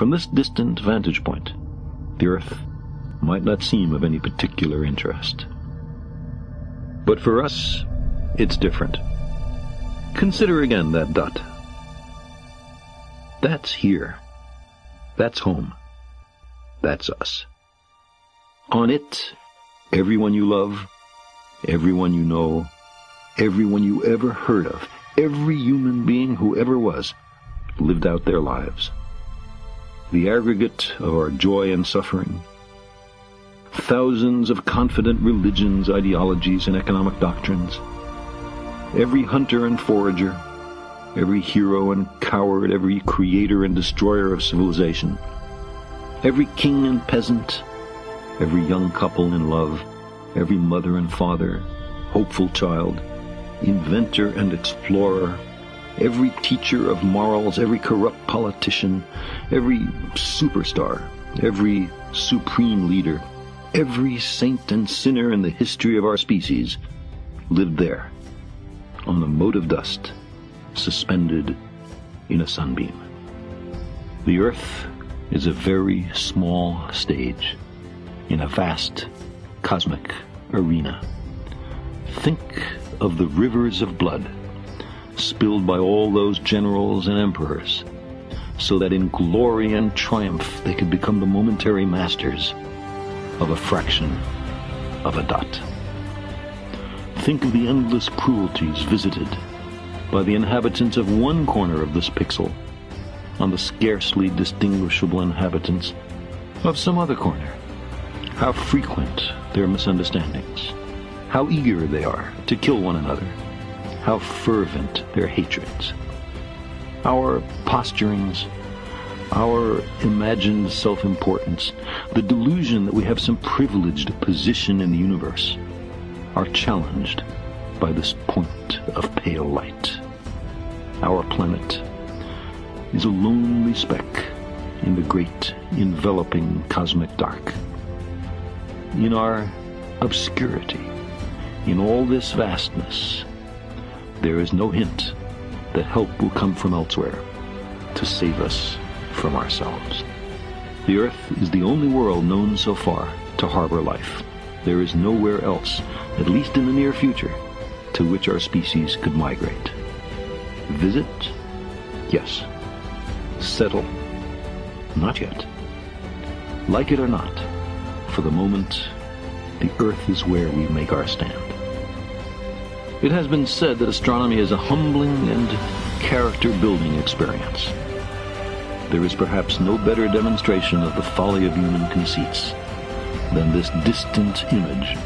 From this distant vantage point, the Earth might not seem of any particular interest. But for us, it's different. Consider again that dot. That's here. That's home. That's us. On it, everyone you love, everyone you know, everyone you ever heard of, every human being who ever was, lived out their lives the aggregate of our joy and suffering. Thousands of confident religions, ideologies, and economic doctrines. Every hunter and forager, every hero and coward, every creator and destroyer of civilization, every king and peasant, every young couple in love, every mother and father, hopeful child, inventor and explorer, every teacher of morals, every corrupt politician, every superstar, every supreme leader, every saint and sinner in the history of our species lived there, on the mote of dust, suspended in a sunbeam. The earth is a very small stage in a vast cosmic arena. Think of the rivers of blood spilled by all those generals and emperors, so that in glory and triumph they could become the momentary masters of a fraction of a dot. Think of the endless cruelties visited by the inhabitants of one corner of this pixel on the scarcely distinguishable inhabitants of some other corner. How frequent their misunderstandings. How eager they are to kill one another how fervent their hatreds. Our posturings, our imagined self importance, the delusion that we have some privileged position in the universe, are challenged by this point of pale light. Our planet is a lonely speck in the great enveloping cosmic dark. In our obscurity, in all this vastness, there is no hint that help will come from elsewhere to save us from ourselves. The Earth is the only world known so far to harbor life. There is nowhere else, at least in the near future, to which our species could migrate. Visit? Yes. Settle? Not yet. Like it or not, for the moment, the Earth is where we make our stand. It has been said that astronomy is a humbling and character-building experience. There is perhaps no better demonstration of the folly of human conceits than this distant image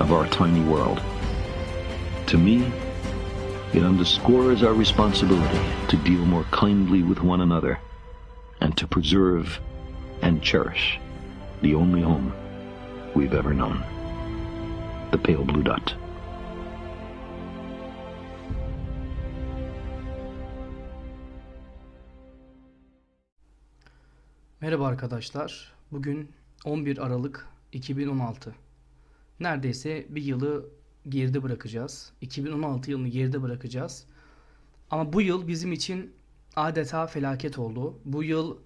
of our tiny world. To me, it underscores our responsibility to deal more kindly with one another and to preserve and cherish the only home we've ever known. The pale blue dot. Merhaba arkadaşlar. Bugün 11 Aralık 2016. Neredeyse bir yılı geride bırakacağız. 2016 yılını geride bırakacağız. Ama bu yıl bizim için adeta felaket oldu. Bu yıl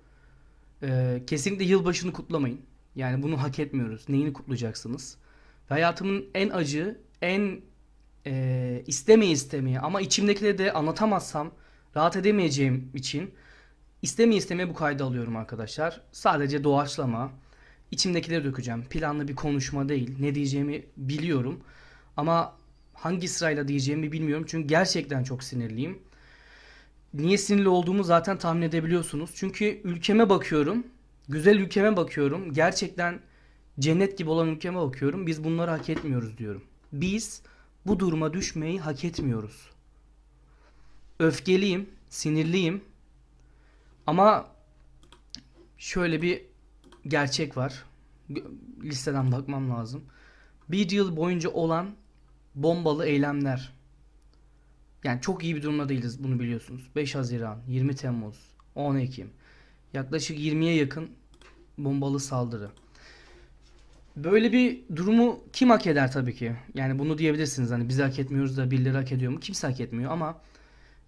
e, kesinlikle yılbaşını kutlamayın. Yani bunu hak etmiyoruz. Neyini kutlayacaksınız? Ve hayatımın en acı, en e, istemeye istemeye ama içimdekileri de anlatamazsam rahat edemeyeceğim için İsteme isteme bu kaydı alıyorum arkadaşlar. Sadece doğaçlama. İçimdekileri dökeceğim. Planlı bir konuşma değil. Ne diyeceğimi biliyorum. Ama hangi sırayla diyeceğimi bilmiyorum. Çünkü gerçekten çok sinirliyim. Niye sinirli olduğumu zaten tahmin edebiliyorsunuz. Çünkü ülkeme bakıyorum. Güzel ülkeme bakıyorum. Gerçekten cennet gibi olan ülkeme bakıyorum. Biz bunları hak etmiyoruz diyorum. Biz bu duruma düşmeyi hak etmiyoruz. Öfkeliyim, sinirliyim ama şöyle bir gerçek var. Listeden bakmam lazım. Bir yıl boyunca olan bombalı eylemler. Yani çok iyi bir durumda değiliz bunu biliyorsunuz. 5 Haziran, 20 Temmuz, 10 Ekim. Yaklaşık 20'ye yakın bombalı saldırı. Böyle bir durumu kim hak eder tabii ki? Yani bunu diyebilirsiniz hani biz hak etmiyoruz da birileri hak ediyor mu? Kimse hak etmiyor ama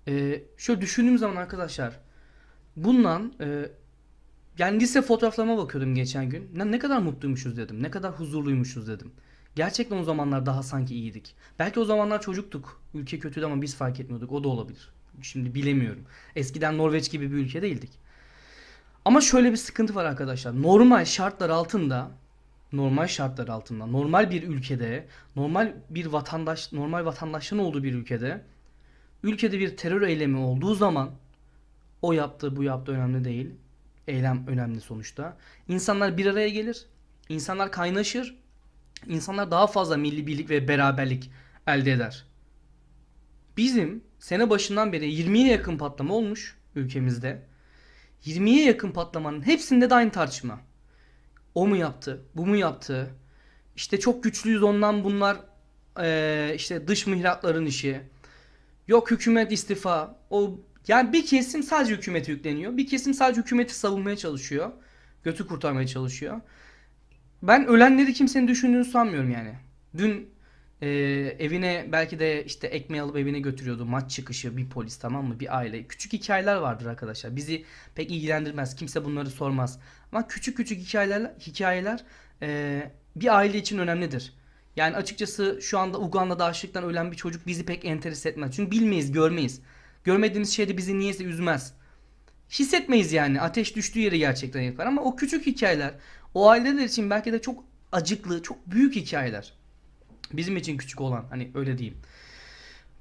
e, şöyle düşündüğüm zaman arkadaşlar Bundan e, yani lise fotoğraflarıma bakıyordum geçen gün. Ne, ne kadar mutluymuşuz dedim. Ne kadar huzurluymuşuz dedim. Gerçekten o zamanlar daha sanki iyiydik. Belki o zamanlar çocuktuk. Ülke kötüydü ama biz fark etmiyorduk. O da olabilir. Şimdi bilemiyorum. Eskiden Norveç gibi bir ülke değildik. Ama şöyle bir sıkıntı var arkadaşlar. Normal şartlar altında normal şartlar altında normal bir ülkede, normal bir vatandaş, normal vatandaşın olduğu bir ülkede ülkede bir terör eylemi olduğu zaman o yaptı bu yaptı önemli değil. Eylem önemli sonuçta. İnsanlar bir araya gelir. İnsanlar kaynaşır. İnsanlar daha fazla milli birlik ve beraberlik elde eder. Bizim sene başından beri 20'ye yakın patlama olmuş ülkemizde. 20'ye yakın patlamanın hepsinde de aynı tartışma. O mu yaptı? Bu mu yaptı? İşte çok güçlüyüz ondan bunlar ee, işte dış mihrakların işi. Yok hükümet istifa. O yani bir kesim sadece hükümete yükleniyor. Bir kesim sadece hükümeti savunmaya çalışıyor. Götü kurtarmaya çalışıyor. Ben ölenleri kimsenin düşündüğünü sanmıyorum yani. Dün e, evine belki de işte ekmeği alıp evine götürüyordu maç çıkışı bir polis tamam mı bir aile. Küçük hikayeler vardır arkadaşlar. Bizi pek ilgilendirmez. Kimse bunları sormaz. Ama küçük küçük hikayeler hikayeler e, bir aile için önemlidir. Yani açıkçası şu anda Uganda'da açlıktan ölen bir çocuk bizi pek enteres etmez. Çünkü bilmeyiz, görmeyiz. Görmediğimiz şey de bizi niyeyse üzmez. Hissetmeyiz yani. Ateş düştüğü yeri gerçekten yakar. Ama o küçük hikayeler o aileler için belki de çok acıklı, çok büyük hikayeler. Bizim için küçük olan hani öyle diyeyim.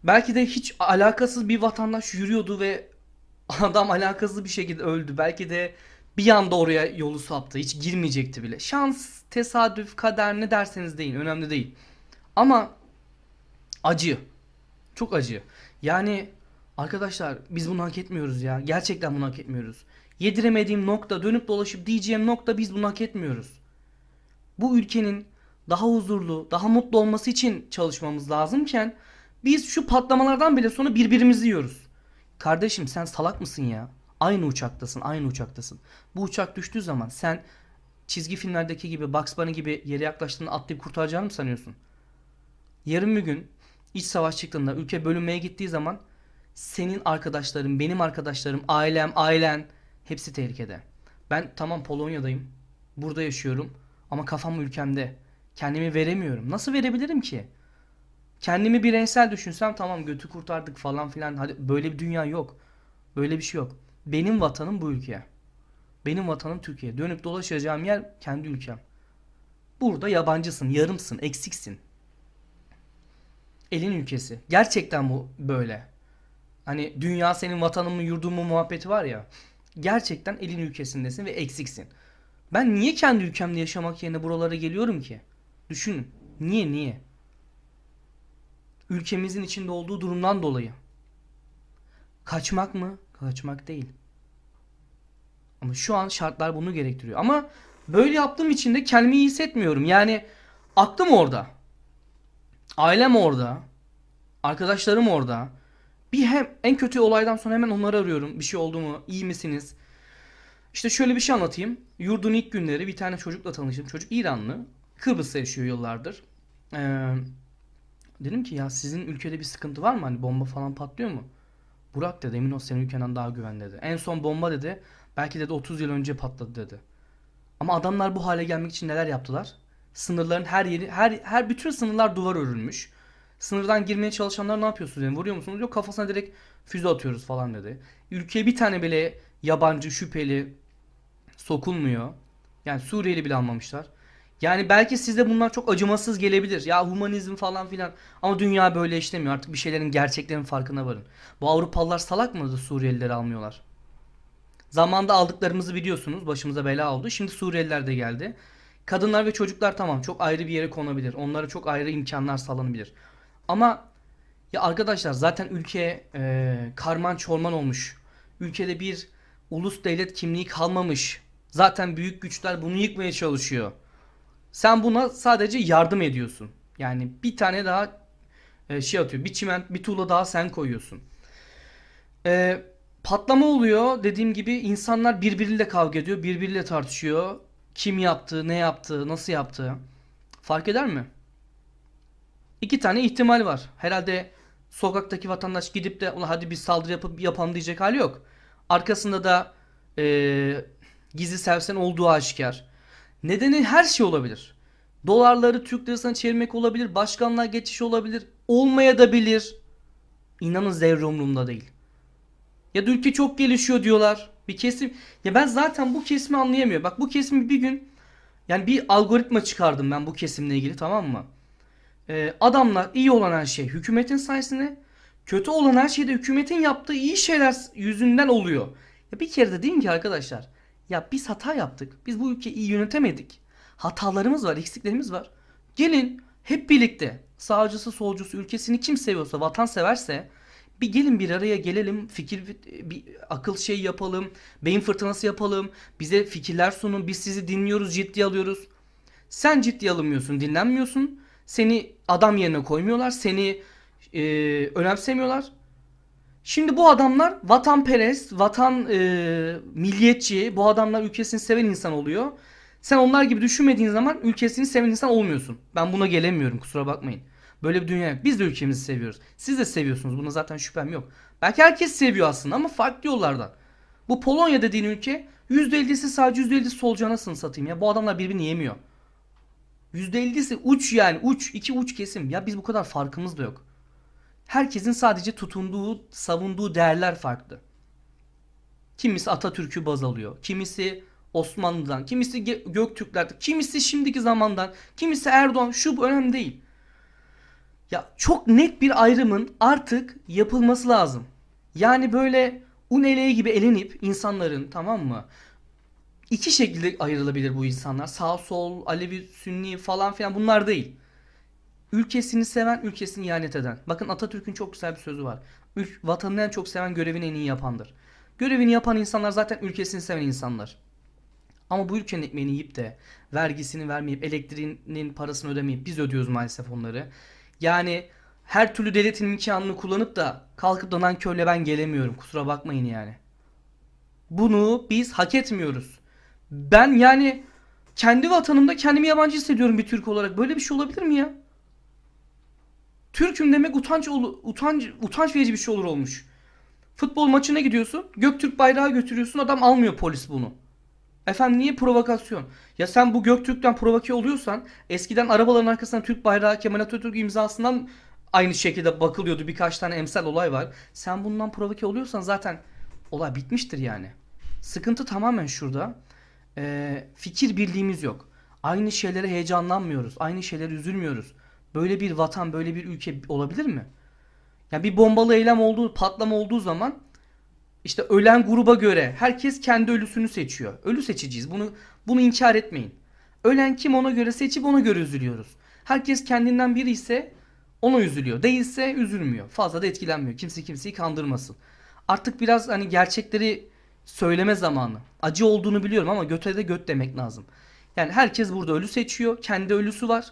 Belki de hiç alakasız bir vatandaş yürüyordu ve adam alakasız bir şekilde öldü. Belki de bir anda oraya yolu saptı. Hiç girmeyecekti bile. Şans, tesadüf, kader ne derseniz deyin. Önemli değil. Ama acı. Çok acı. Yani Arkadaşlar biz bunu hak etmiyoruz ya. Gerçekten bunu hak etmiyoruz. Yediremediğim nokta, dönüp dolaşıp diyeceğim nokta biz bunu hak etmiyoruz. Bu ülkenin daha huzurlu, daha mutlu olması için çalışmamız lazımken biz şu patlamalardan bile sonra birbirimizi yiyoruz. Kardeşim sen salak mısın ya? Aynı uçaktasın, aynı uçaktasın. Bu uçak düştüğü zaman sen çizgi filmlerdeki gibi Bugs Bunny gibi yere yaklaştığında atlayıp kurtaracağını mı sanıyorsun? Yarın bir gün iç savaş çıktığında ülke bölünmeye gittiği zaman senin arkadaşların, benim arkadaşlarım, ailem, ailen hepsi tehlikede. Ben tamam Polonya'dayım. Burada yaşıyorum ama kafam ülkemde. Kendimi veremiyorum. Nasıl verebilirim ki? Kendimi bireysel düşünsem tamam götü kurtardık falan filan. Hadi böyle bir dünya yok. Böyle bir şey yok. Benim vatanım bu ülke. Benim vatanım Türkiye. Dönüp dolaşacağım yer kendi ülkem. Burada yabancısın, yarımsın, eksiksin. Elin ülkesi. Gerçekten bu böyle. Hani dünya senin vatanın mı yurdun mu muhabbeti var ya. Gerçekten elin ülkesindesin ve eksiksin. Ben niye kendi ülkemde yaşamak yerine buralara geliyorum ki? Düşün. Niye niye? Ülkemizin içinde olduğu durumdan dolayı. Kaçmak mı? Kaçmak değil. Ama şu an şartlar bunu gerektiriyor. Ama böyle yaptığım için de kendimi iyi hissetmiyorum. Yani aklım orada. Ailem orada. Arkadaşlarım orada. Bir hem en kötü olaydan sonra hemen onları arıyorum. Bir şey oldu mu? İyi misiniz? İşte şöyle bir şey anlatayım. Yurdun ilk günleri bir tane çocukla tanıştım. Çocuk İranlı. Kıbrıs'ta yaşıyor yıllardır. Ee, dedim ki ya sizin ülkede bir sıkıntı var mı? Hani bomba falan patlıyor mu? Burak dedi emin ol senin ülkenden daha güven dedi. En son bomba dedi belki dedi 30 yıl önce patladı dedi. Ama adamlar bu hale gelmek için neler yaptılar? Sınırların her yeri her her bütün sınırlar duvar örülmüş. Sınırdan girmeye çalışanlar ne yapıyorsunuz? Yani vuruyor musunuz? Yok kafasına direkt füze atıyoruz falan dedi. Ülkeye bir tane bile yabancı şüpheli sokulmuyor. Yani Suriyeli bile almamışlar. Yani belki sizde bunlar çok acımasız gelebilir. Ya humanizm falan filan. Ama dünya böyle işlemiyor. Artık bir şeylerin gerçeklerin farkına varın. Bu Avrupalılar salak mı Suriyelileri almıyorlar? Zamanda aldıklarımızı biliyorsunuz. Başımıza bela oldu. Şimdi Suriyeliler de geldi. Kadınlar ve çocuklar tamam çok ayrı bir yere konabilir. Onlara çok ayrı imkanlar sağlanabilir. Ama ya arkadaşlar zaten ülke e, karman çorman olmuş. Ülkede bir ulus devlet kimliği kalmamış. Zaten büyük güçler bunu yıkmaya çalışıyor. Sen buna sadece yardım ediyorsun. Yani bir tane daha e, şey atıyor. Bir çiment, bir tuğla daha sen koyuyorsun. E, patlama oluyor. Dediğim gibi insanlar birbiriyle kavga ediyor. Birbiriyle tartışıyor. Kim yaptı, ne yaptı, nasıl yaptı. Fark eder mi? iki tane ihtimal var. Herhalde sokaktaki vatandaş gidip de ona hadi bir saldırı yapıp yapalım diyecek hali yok. Arkasında da e, gizli servisen olduğu aşikar. Nedeni her şey olabilir. Dolarları Türk lirasına çevirmek olabilir. Başkanlığa geçiş olabilir. Olmaya da bilir. İnanın zerre umurumda değil. Ya da ülke çok gelişiyor diyorlar. Bir kesim. Ya ben zaten bu kesimi anlayamıyorum. Bak bu kesimi bir gün yani bir algoritma çıkardım ben bu kesimle ilgili tamam mı? Ee, adamlar iyi olan her şey hükümetin sayesinde kötü olan her şey de hükümetin yaptığı iyi şeyler yüzünden oluyor. Ya bir kere de deyin ki arkadaşlar ya biz hata yaptık. Biz bu ülkeyi iyi yönetemedik. Hatalarımız var, eksiklerimiz var. Gelin hep birlikte sağcısı, solcusu, ülkesini kim seviyorsa, vatan severse bir gelin bir araya gelelim, fikir bir akıl şey yapalım, beyin fırtınası yapalım. Bize fikirler sunun. Biz sizi dinliyoruz, ciddi alıyoruz. Sen ciddi alınmıyorsun, dinlenmiyorsun. Seni adam yerine koymuyorlar. Seni e, önemsemiyorlar. Şimdi bu adamlar vatanperest, vatan e, milliyetçi, bu adamlar ülkesini seven insan oluyor. Sen onlar gibi düşünmediğin zaman ülkesini seven insan olmuyorsun. Ben buna gelemiyorum kusura bakmayın. Böyle bir dünya yok. Biz de ülkemizi seviyoruz. Siz de seviyorsunuz. Buna zaten şüphem yok. Belki herkes seviyor aslında ama farklı yollardan. Bu Polonya dediğin ülke %50'si sadece %50'si solcu anasını satayım ya. Bu adamlar birbirini yemiyor. %50'si uç yani uç. iki uç kesim. Ya biz bu kadar farkımız da yok. Herkesin sadece tutunduğu, savunduğu değerler farklı. Kimisi Atatürk'ü baz alıyor. Kimisi Osmanlı'dan, kimisi göktürkler kimisi şimdiki zamandan, kimisi Erdoğan. Şu bu önemli değil. Ya çok net bir ayrımın artık yapılması lazım. Yani böyle un eleği gibi elenip insanların tamam mı? iki şekilde ayrılabilir bu insanlar. Sağ sol, Alevi, Sünni falan filan bunlar değil. Ülkesini seven, ülkesini ihanet eden. Bakın Atatürk'ün çok güzel bir sözü var. Ül- vatanını en çok seven görevini en iyi yapandır. Görevini yapan insanlar zaten ülkesini seven insanlar. Ama bu ülkenin ekmeğini yiyip de vergisini vermeyip elektriğinin parasını ödemeyip biz ödüyoruz maalesef onları. Yani her türlü devletin imkanını kullanıp da kalkıp da nankörle ben gelemiyorum kusura bakmayın yani. Bunu biz hak etmiyoruz. Ben yani kendi vatanımda kendimi yabancı hissediyorum bir Türk olarak. Böyle bir şey olabilir mi ya? Türk'üm demek utanç utanç utanç verici bir şey olur olmuş. Futbol maçına gidiyorsun, Göktürk bayrağı götürüyorsun, adam almıyor polis bunu. Efendim niye provokasyon? Ya sen bu Göktürk'ten provoke oluyorsan eskiden arabaların arkasına Türk bayrağı Kemal Atatürk imzasından aynı şekilde bakılıyordu. Birkaç tane emsal olay var. Sen bundan provoke oluyorsan zaten olay bitmiştir yani. Sıkıntı tamamen şurada e, fikir birliğimiz yok. Aynı şeylere heyecanlanmıyoruz. Aynı şeylere üzülmüyoruz. Böyle bir vatan, böyle bir ülke olabilir mi? Yani bir bombalı eylem olduğu, patlama olduğu zaman işte ölen gruba göre herkes kendi ölüsünü seçiyor. Ölü seçeceğiz. Bunu bunu inkar etmeyin. Ölen kim ona göre seçip ona göre üzülüyoruz. Herkes kendinden biri ise ona üzülüyor. Değilse üzülmüyor. Fazla da etkilenmiyor. Kimse kimseyi kandırmasın. Artık biraz hani gerçekleri söyleme zamanı. Acı olduğunu biliyorum ama göte de göt demek lazım. Yani herkes burada ölü seçiyor. Kendi ölüsü var.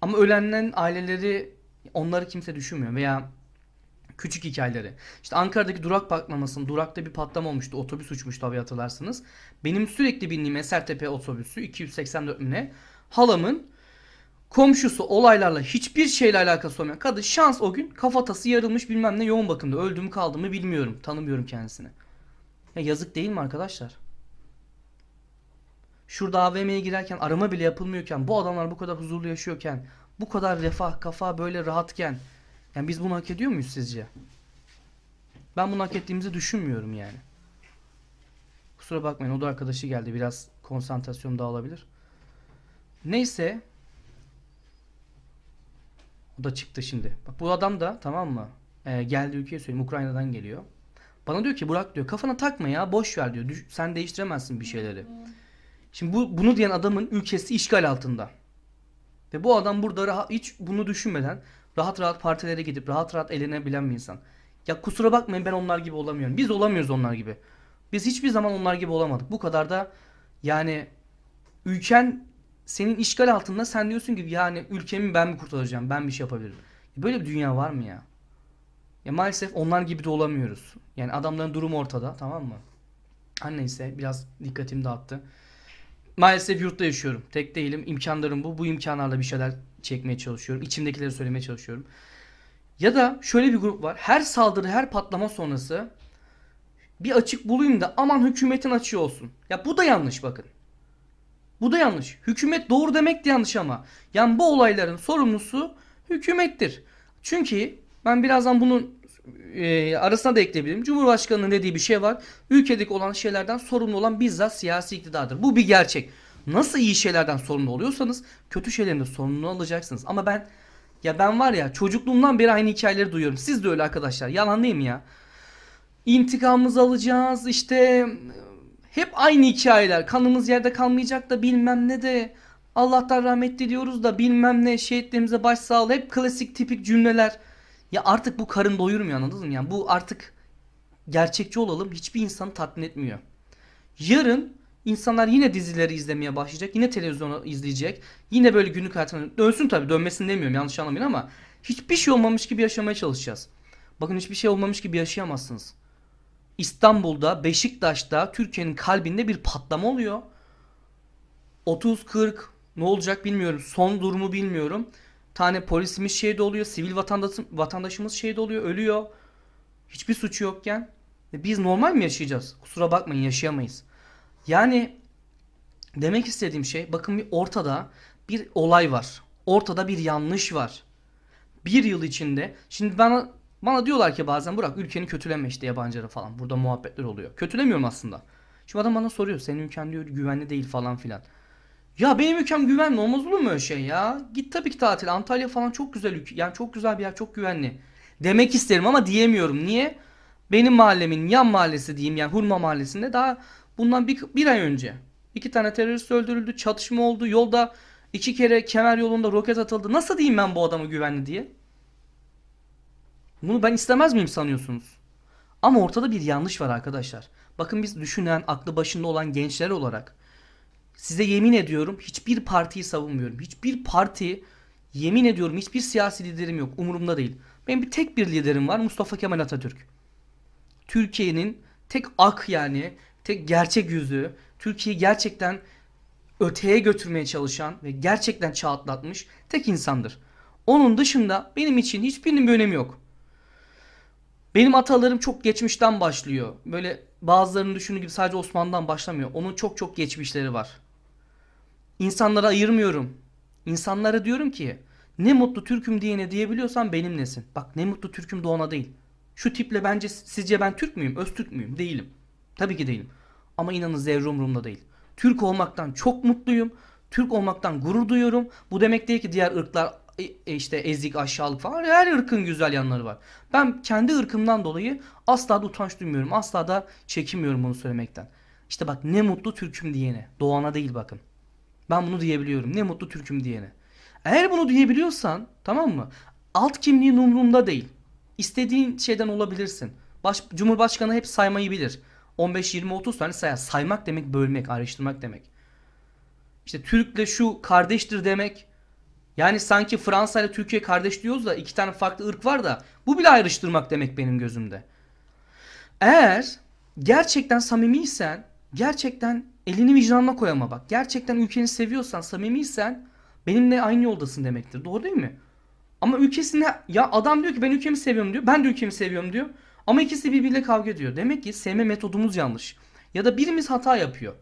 Ama ölenlerin aileleri onları kimse düşünmüyor veya küçük hikayeleri. İşte Ankara'daki durak patlamasının durakta bir patlama olmuştu. Otobüs uçmuştu abi hatırlarsınız. Benim sürekli bindiğim Esertepe otobüsü 284 mine halamın komşusu olaylarla hiçbir şeyle alakası olmayan kadın şans o gün kafatası yarılmış bilmem ne yoğun bakımda öldü mü kaldı mı bilmiyorum tanımıyorum kendisini. Ya yazık değil mi arkadaşlar? Şurada AVM'ye girerken arama bile yapılmıyorken bu adamlar bu kadar huzurlu yaşıyorken bu kadar refah kafa böyle rahatken yani biz bunu hak ediyor muyuz sizce? Ben bunu hak ettiğimizi düşünmüyorum yani. Kusura bakmayın o da arkadaşı geldi biraz konsantrasyon dağılabilir. Neyse. O da çıktı şimdi. Bak bu adam da tamam mı? Ee, geldi ülkeye söyleyeyim Ukrayna'dan geliyor. Bana diyor ki Burak diyor kafana takma ya boş ver diyor. Düş, sen değiştiremezsin bir şeyleri. Şimdi bu bunu diyen adamın ülkesi işgal altında. Ve bu adam burada rahat, hiç bunu düşünmeden rahat rahat partilere gidip rahat rahat elenebilen bir insan. Ya kusura bakmayın ben onlar gibi olamıyorum. Biz olamıyoruz onlar gibi. Biz hiçbir zaman onlar gibi olamadık. Bu kadar da yani ülken senin işgal altında sen diyorsun ki yani ülkemi ben mi kurtaracağım? Ben bir şey yapabilirim. Böyle bir dünya var mı ya? Ya maalesef onlar gibi de olamıyoruz. Yani adamların durumu ortada tamam mı? Her neyse biraz dikkatim dağıttı. Maalesef yurtta yaşıyorum. Tek değilim. İmkanlarım bu. Bu imkanlarla bir şeyler çekmeye çalışıyorum. İçimdekileri söylemeye çalışıyorum. Ya da şöyle bir grup var. Her saldırı, her patlama sonrası bir açık bulayım da aman hükümetin açığı olsun. Ya bu da yanlış bakın. Bu da yanlış. Hükümet doğru demek de yanlış ama. Yani bu olayların sorumlusu hükümettir. Çünkü ben birazdan bunun e, arasına da ekleyebilirim. Cumhurbaşkanının dediği bir şey var. Ülkedeki olan şeylerden sorumlu olan bizzat siyasi iktidardır. Bu bir gerçek. Nasıl iyi şeylerden sorumlu oluyorsanız kötü şeylerin de sorumluluğunu alacaksınız. Ama ben ya ben var ya çocukluğumdan beri aynı hikayeleri duyuyorum. Siz de öyle arkadaşlar. Yalan değil mi ya? İntikamımızı alacağız işte hep aynı hikayeler. Kanımız yerde kalmayacak da bilmem ne de Allah'tan rahmetli diyoruz da bilmem ne şehitlerimize başsağlığı hep klasik tipik cümleler. Ya artık bu karın doyurmuyor anladın mı? Yani bu artık gerçekçi olalım hiçbir insanı tatmin etmiyor. Yarın insanlar yine dizileri izlemeye başlayacak. Yine televizyonu izleyecek. Yine böyle günlük hayatına dönsün tabii dönmesin demiyorum yanlış anlamayın ama hiçbir şey olmamış gibi yaşamaya çalışacağız. Bakın hiçbir şey olmamış gibi yaşayamazsınız. İstanbul'da, Beşiktaş'ta, Türkiye'nin kalbinde bir patlama oluyor. 30-40 ne olacak bilmiyorum. Son durumu bilmiyorum tane polisimiz şehit oluyor. Sivil vatandaşım, vatandaşımız şehit oluyor. Ölüyor. Hiçbir suçu yokken. E biz normal mi yaşayacağız? Kusura bakmayın yaşayamayız. Yani demek istediğim şey bakın bir ortada bir olay var. Ortada bir yanlış var. Bir yıl içinde şimdi bana bana diyorlar ki bazen Burak ülkeni kötüleme işte yabancıları falan. Burada muhabbetler oluyor. Kötülemiyorum aslında. Şimdi adam bana soruyor senin ülken diyor güvenli değil falan filan. Ya benim ülkem güvenli olmaz olur mu öyle şey ya? Git tabii ki tatil. Antalya falan çok güzel ülke. Yani çok güzel bir yer, çok güvenli. Demek isterim ama diyemiyorum. Niye? Benim mahallemin yan mahallesi diyeyim yani Hurma mahallesinde daha bundan bir, bir ay önce iki tane terörist öldürüldü. Çatışma oldu. Yolda iki kere kemer yolunda roket atıldı. Nasıl diyeyim ben bu adamı güvenli diye? Bunu ben istemez miyim sanıyorsunuz? Ama ortada bir yanlış var arkadaşlar. Bakın biz düşünen, aklı başında olan gençler olarak size yemin ediyorum hiçbir partiyi savunmuyorum. Hiçbir parti yemin ediyorum hiçbir siyasi liderim yok. Umurumda değil. Benim bir tek bir liderim var Mustafa Kemal Atatürk. Türkiye'nin tek ak yani tek gerçek yüzü. Türkiye'yi gerçekten öteye götürmeye çalışan ve gerçekten çağ atlatmış tek insandır. Onun dışında benim için hiçbirinin bir önemi yok. Benim atalarım çok geçmişten başlıyor. Böyle bazılarının düşündüğü gibi sadece Osmanlı'dan başlamıyor. Onun çok çok geçmişleri var. İnsanları ayırmıyorum. İnsanlara diyorum ki ne mutlu Türk'üm diyene diyebiliyorsan benim nesin. Bak ne mutlu Türk'üm doğana değil. Şu tiple bence sizce ben Türk müyüm? Öztürk müyüm? Değilim. Tabii ki değilim. Ama inanın zerre umurumda değil. Türk olmaktan çok mutluyum. Türk olmaktan gurur duyuyorum. Bu demek değil ki diğer ırklar e, e, işte ezik, aşağılık falan. Her ırkın güzel yanları var. Ben kendi ırkımdan dolayı asla da utanç duymuyorum. Asla da çekinmiyorum bunu söylemekten. İşte bak ne mutlu Türk'üm diyene. Doğana değil bakın. Ben bunu diyebiliyorum. Ne mutlu Türk'üm diyene. Eğer bunu diyebiliyorsan tamam mı? Alt kimliğin umrunda değil. İstediğin şeyden olabilirsin. Baş, Cumhurbaşkanı hep saymayı bilir. 15, 20, 30 tane sayar. Saymak demek bölmek, ayrıştırmak demek. İşte Türk'le şu kardeştir demek. Yani sanki Fransa ile Türkiye kardeş diyoruz da iki tane farklı ırk var da bu bile ayrıştırmak demek benim gözümde. Eğer gerçekten samimiysen, gerçekten Elini vicdanına koyama bak. Gerçekten ülkeni seviyorsan, samimiysen benimle aynı yoldasın demektir. Doğru değil mi? Ama ülkesine ya adam diyor ki ben ülkemi seviyorum diyor. Ben de ülkemi seviyorum diyor. Ama ikisi birbiriyle kavga ediyor. Demek ki sevme metodumuz yanlış. Ya da birimiz hata yapıyor.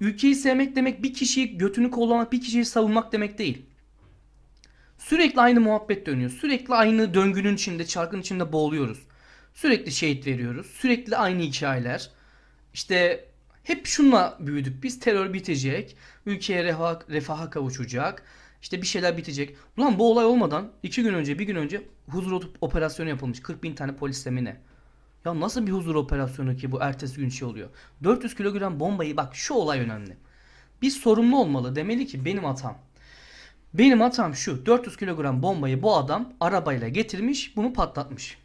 Ülkeyi sevmek demek bir kişiyi götünü kollamak, bir kişiyi savunmak demek değil. Sürekli aynı muhabbet dönüyor. Sürekli aynı döngünün içinde, çarkın içinde boğuluyoruz. Sürekli şehit veriyoruz. Sürekli aynı hikayeler. İşte hep şunla büyüdük biz. Terör bitecek. Ülkeye refaha, refaha kavuşacak. İşte bir şeyler bitecek. Ulan bu olay olmadan iki gün önce bir gün önce huzur operasyonu yapılmış. 40 bin tane polis mi Ya nasıl bir huzur operasyonu ki bu ertesi gün şey oluyor. 400 kilogram bombayı bak şu olay önemli. Biz sorumlu olmalı demeli ki benim hatam. Benim hatam şu 400 kilogram bombayı bu adam arabayla getirmiş bunu patlatmış.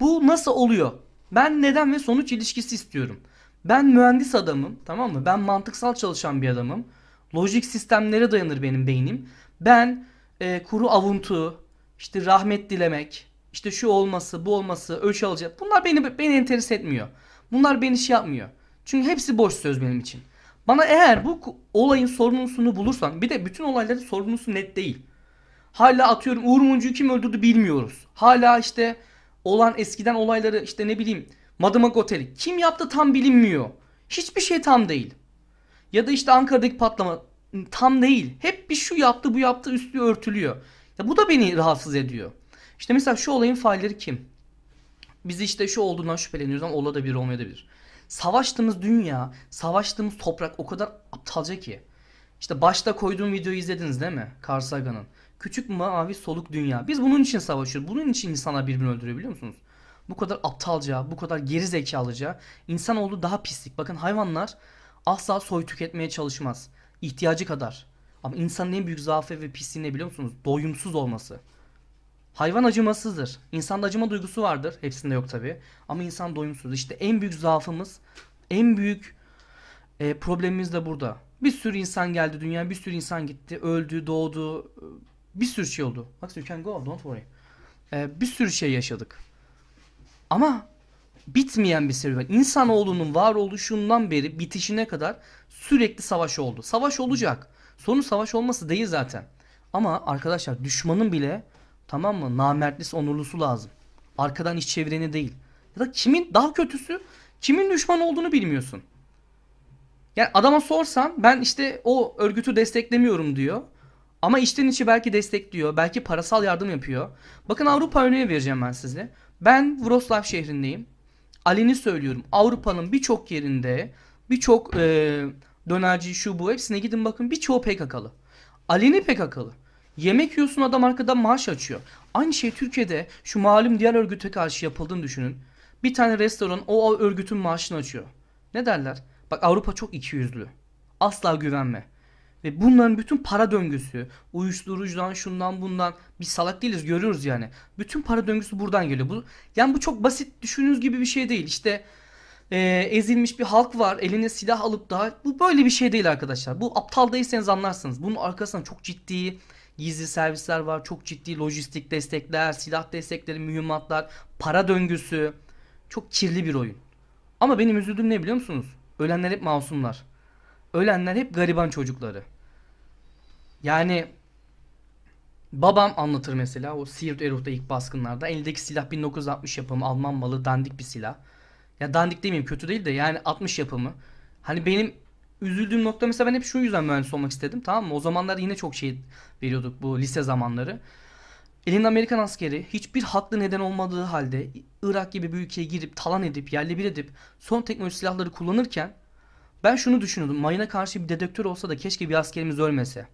Bu nasıl oluyor? Ben neden ve sonuç ilişkisi istiyorum. Ben mühendis adamım tamam mı? Ben mantıksal çalışan bir adamım. Lojik sistemlere dayanır benim beynim. Ben e, kuru avuntu, işte rahmet dilemek, işte şu olması, bu olması, ölçü alacak. Bunlar beni beni enterese etmiyor. Bunlar beni şey yapmıyor. Çünkü hepsi boş söz benim için. Bana eğer bu olayın sorumlusunu bulursan bir de bütün olayların sorumlusu net değil. Hala atıyorum Uğur Mumcu'yu kim öldürdü bilmiyoruz. Hala işte olan eskiden olayları işte ne bileyim Madımak Oteli. Kim yaptı tam bilinmiyor. Hiçbir şey tam değil. Ya da işte Ankara'daki patlama tam değil. Hep bir şu yaptı bu yaptı üstü örtülüyor. Ya bu da beni rahatsız ediyor. İşte mesela şu olayın failleri kim? Biz işte şu olduğundan şüpheleniyoruz ama ola da bir olmaya bir. Savaştığımız dünya, savaştığımız toprak o kadar aptalca ki. İşte başta koyduğum videoyu izlediniz değil mi? Carl Sagan'ın. Küçük mavi soluk dünya. Biz bunun için savaşıyoruz. Bunun için insanlar birbirini öldürüyor biliyor musunuz? bu kadar aptalca, bu kadar geri zekalıca, insanoğlu daha pislik. Bakın hayvanlar asla soy tüketmeye çalışmaz. İhtiyacı kadar. Ama insanın en büyük zaafı ve pisliği ne biliyor musunuz? Doyumsuz olması. Hayvan acımasızdır. İnsanda acıma duygusu vardır. Hepsinde yok tabi. Ama insan doyumsuz. İşte en büyük zaafımız, en büyük e, problemimiz de burada. Bir sürü insan geldi dünya, bir sürü insan gitti. Öldü, doğdu, e, bir sürü şey oldu. Bak you can go, don't worry. E, bir sürü şey yaşadık. Ama bitmeyen bir serüven. İnsanoğlunun var oluşundan beri bitişine kadar sürekli savaş oldu. Savaş olacak. Sonu savaş olması değil zaten. Ama arkadaşlar düşmanın bile tamam mı namertlis onurlusu lazım. Arkadan iş çevireni değil. Ya da kimin daha kötüsü kimin düşman olduğunu bilmiyorsun. Yani adama sorsan ben işte o örgütü desteklemiyorum diyor. Ama içten içi belki destekliyor. Belki parasal yardım yapıyor. Bakın Avrupa örneği vereceğim ben size. Ben Vroslav şehrindeyim. Aleni söylüyorum. Avrupa'nın birçok yerinde birçok e, dönerci şu bu hepsine gidin bakın birçoğu PKK'lı. Aleni PKK'lı. Yemek yiyorsun adam arkada maaş açıyor. Aynı şey Türkiye'de şu malum diğer örgüte karşı yapıldığını düşünün. Bir tane restoran o örgütün maaşını açıyor. Ne derler? Bak Avrupa çok iki yüzlü. Asla güvenme. Ve bunların bütün para döngüsü, uyuşturucudan, şundan, bundan bir salak değiliz görüyoruz yani. Bütün para döngüsü buradan geliyor. Bu yani bu çok basit düşündüğünüz gibi bir şey değil. İşte e, ezilmiş bir halk var. Eline silah alıp daha bu böyle bir şey değil arkadaşlar. Bu aptal değilseniz anlarsınız. Bunun arkasında çok ciddi gizli servisler var. Çok ciddi lojistik destekler, silah destekleri, mühimmatlar, para döngüsü. Çok kirli bir oyun. Ama benim üzüldüğüm ne biliyor musunuz? Ölenler hep masumlar. Ölenler hep gariban çocukları. Yani babam anlatır mesela o Siirt Eruf'ta ilk baskınlarda elindeki silah 1960 yapımı Alman malı dandik bir silah. Ya dandik demeyeyim kötü değil de yani 60 yapımı. Hani benim üzüldüğüm nokta mesela ben hep şu yüzden mühendis olmak istedim tamam mı? O zamanlar yine çok şey veriyorduk bu lise zamanları. Elin Amerikan askeri hiçbir haklı neden olmadığı halde Irak gibi bir ülkeye girip talan edip yerle bir edip son teknoloji silahları kullanırken ben şunu düşünüyordum. Mayına karşı bir dedektör olsa da keşke bir askerimiz ölmese.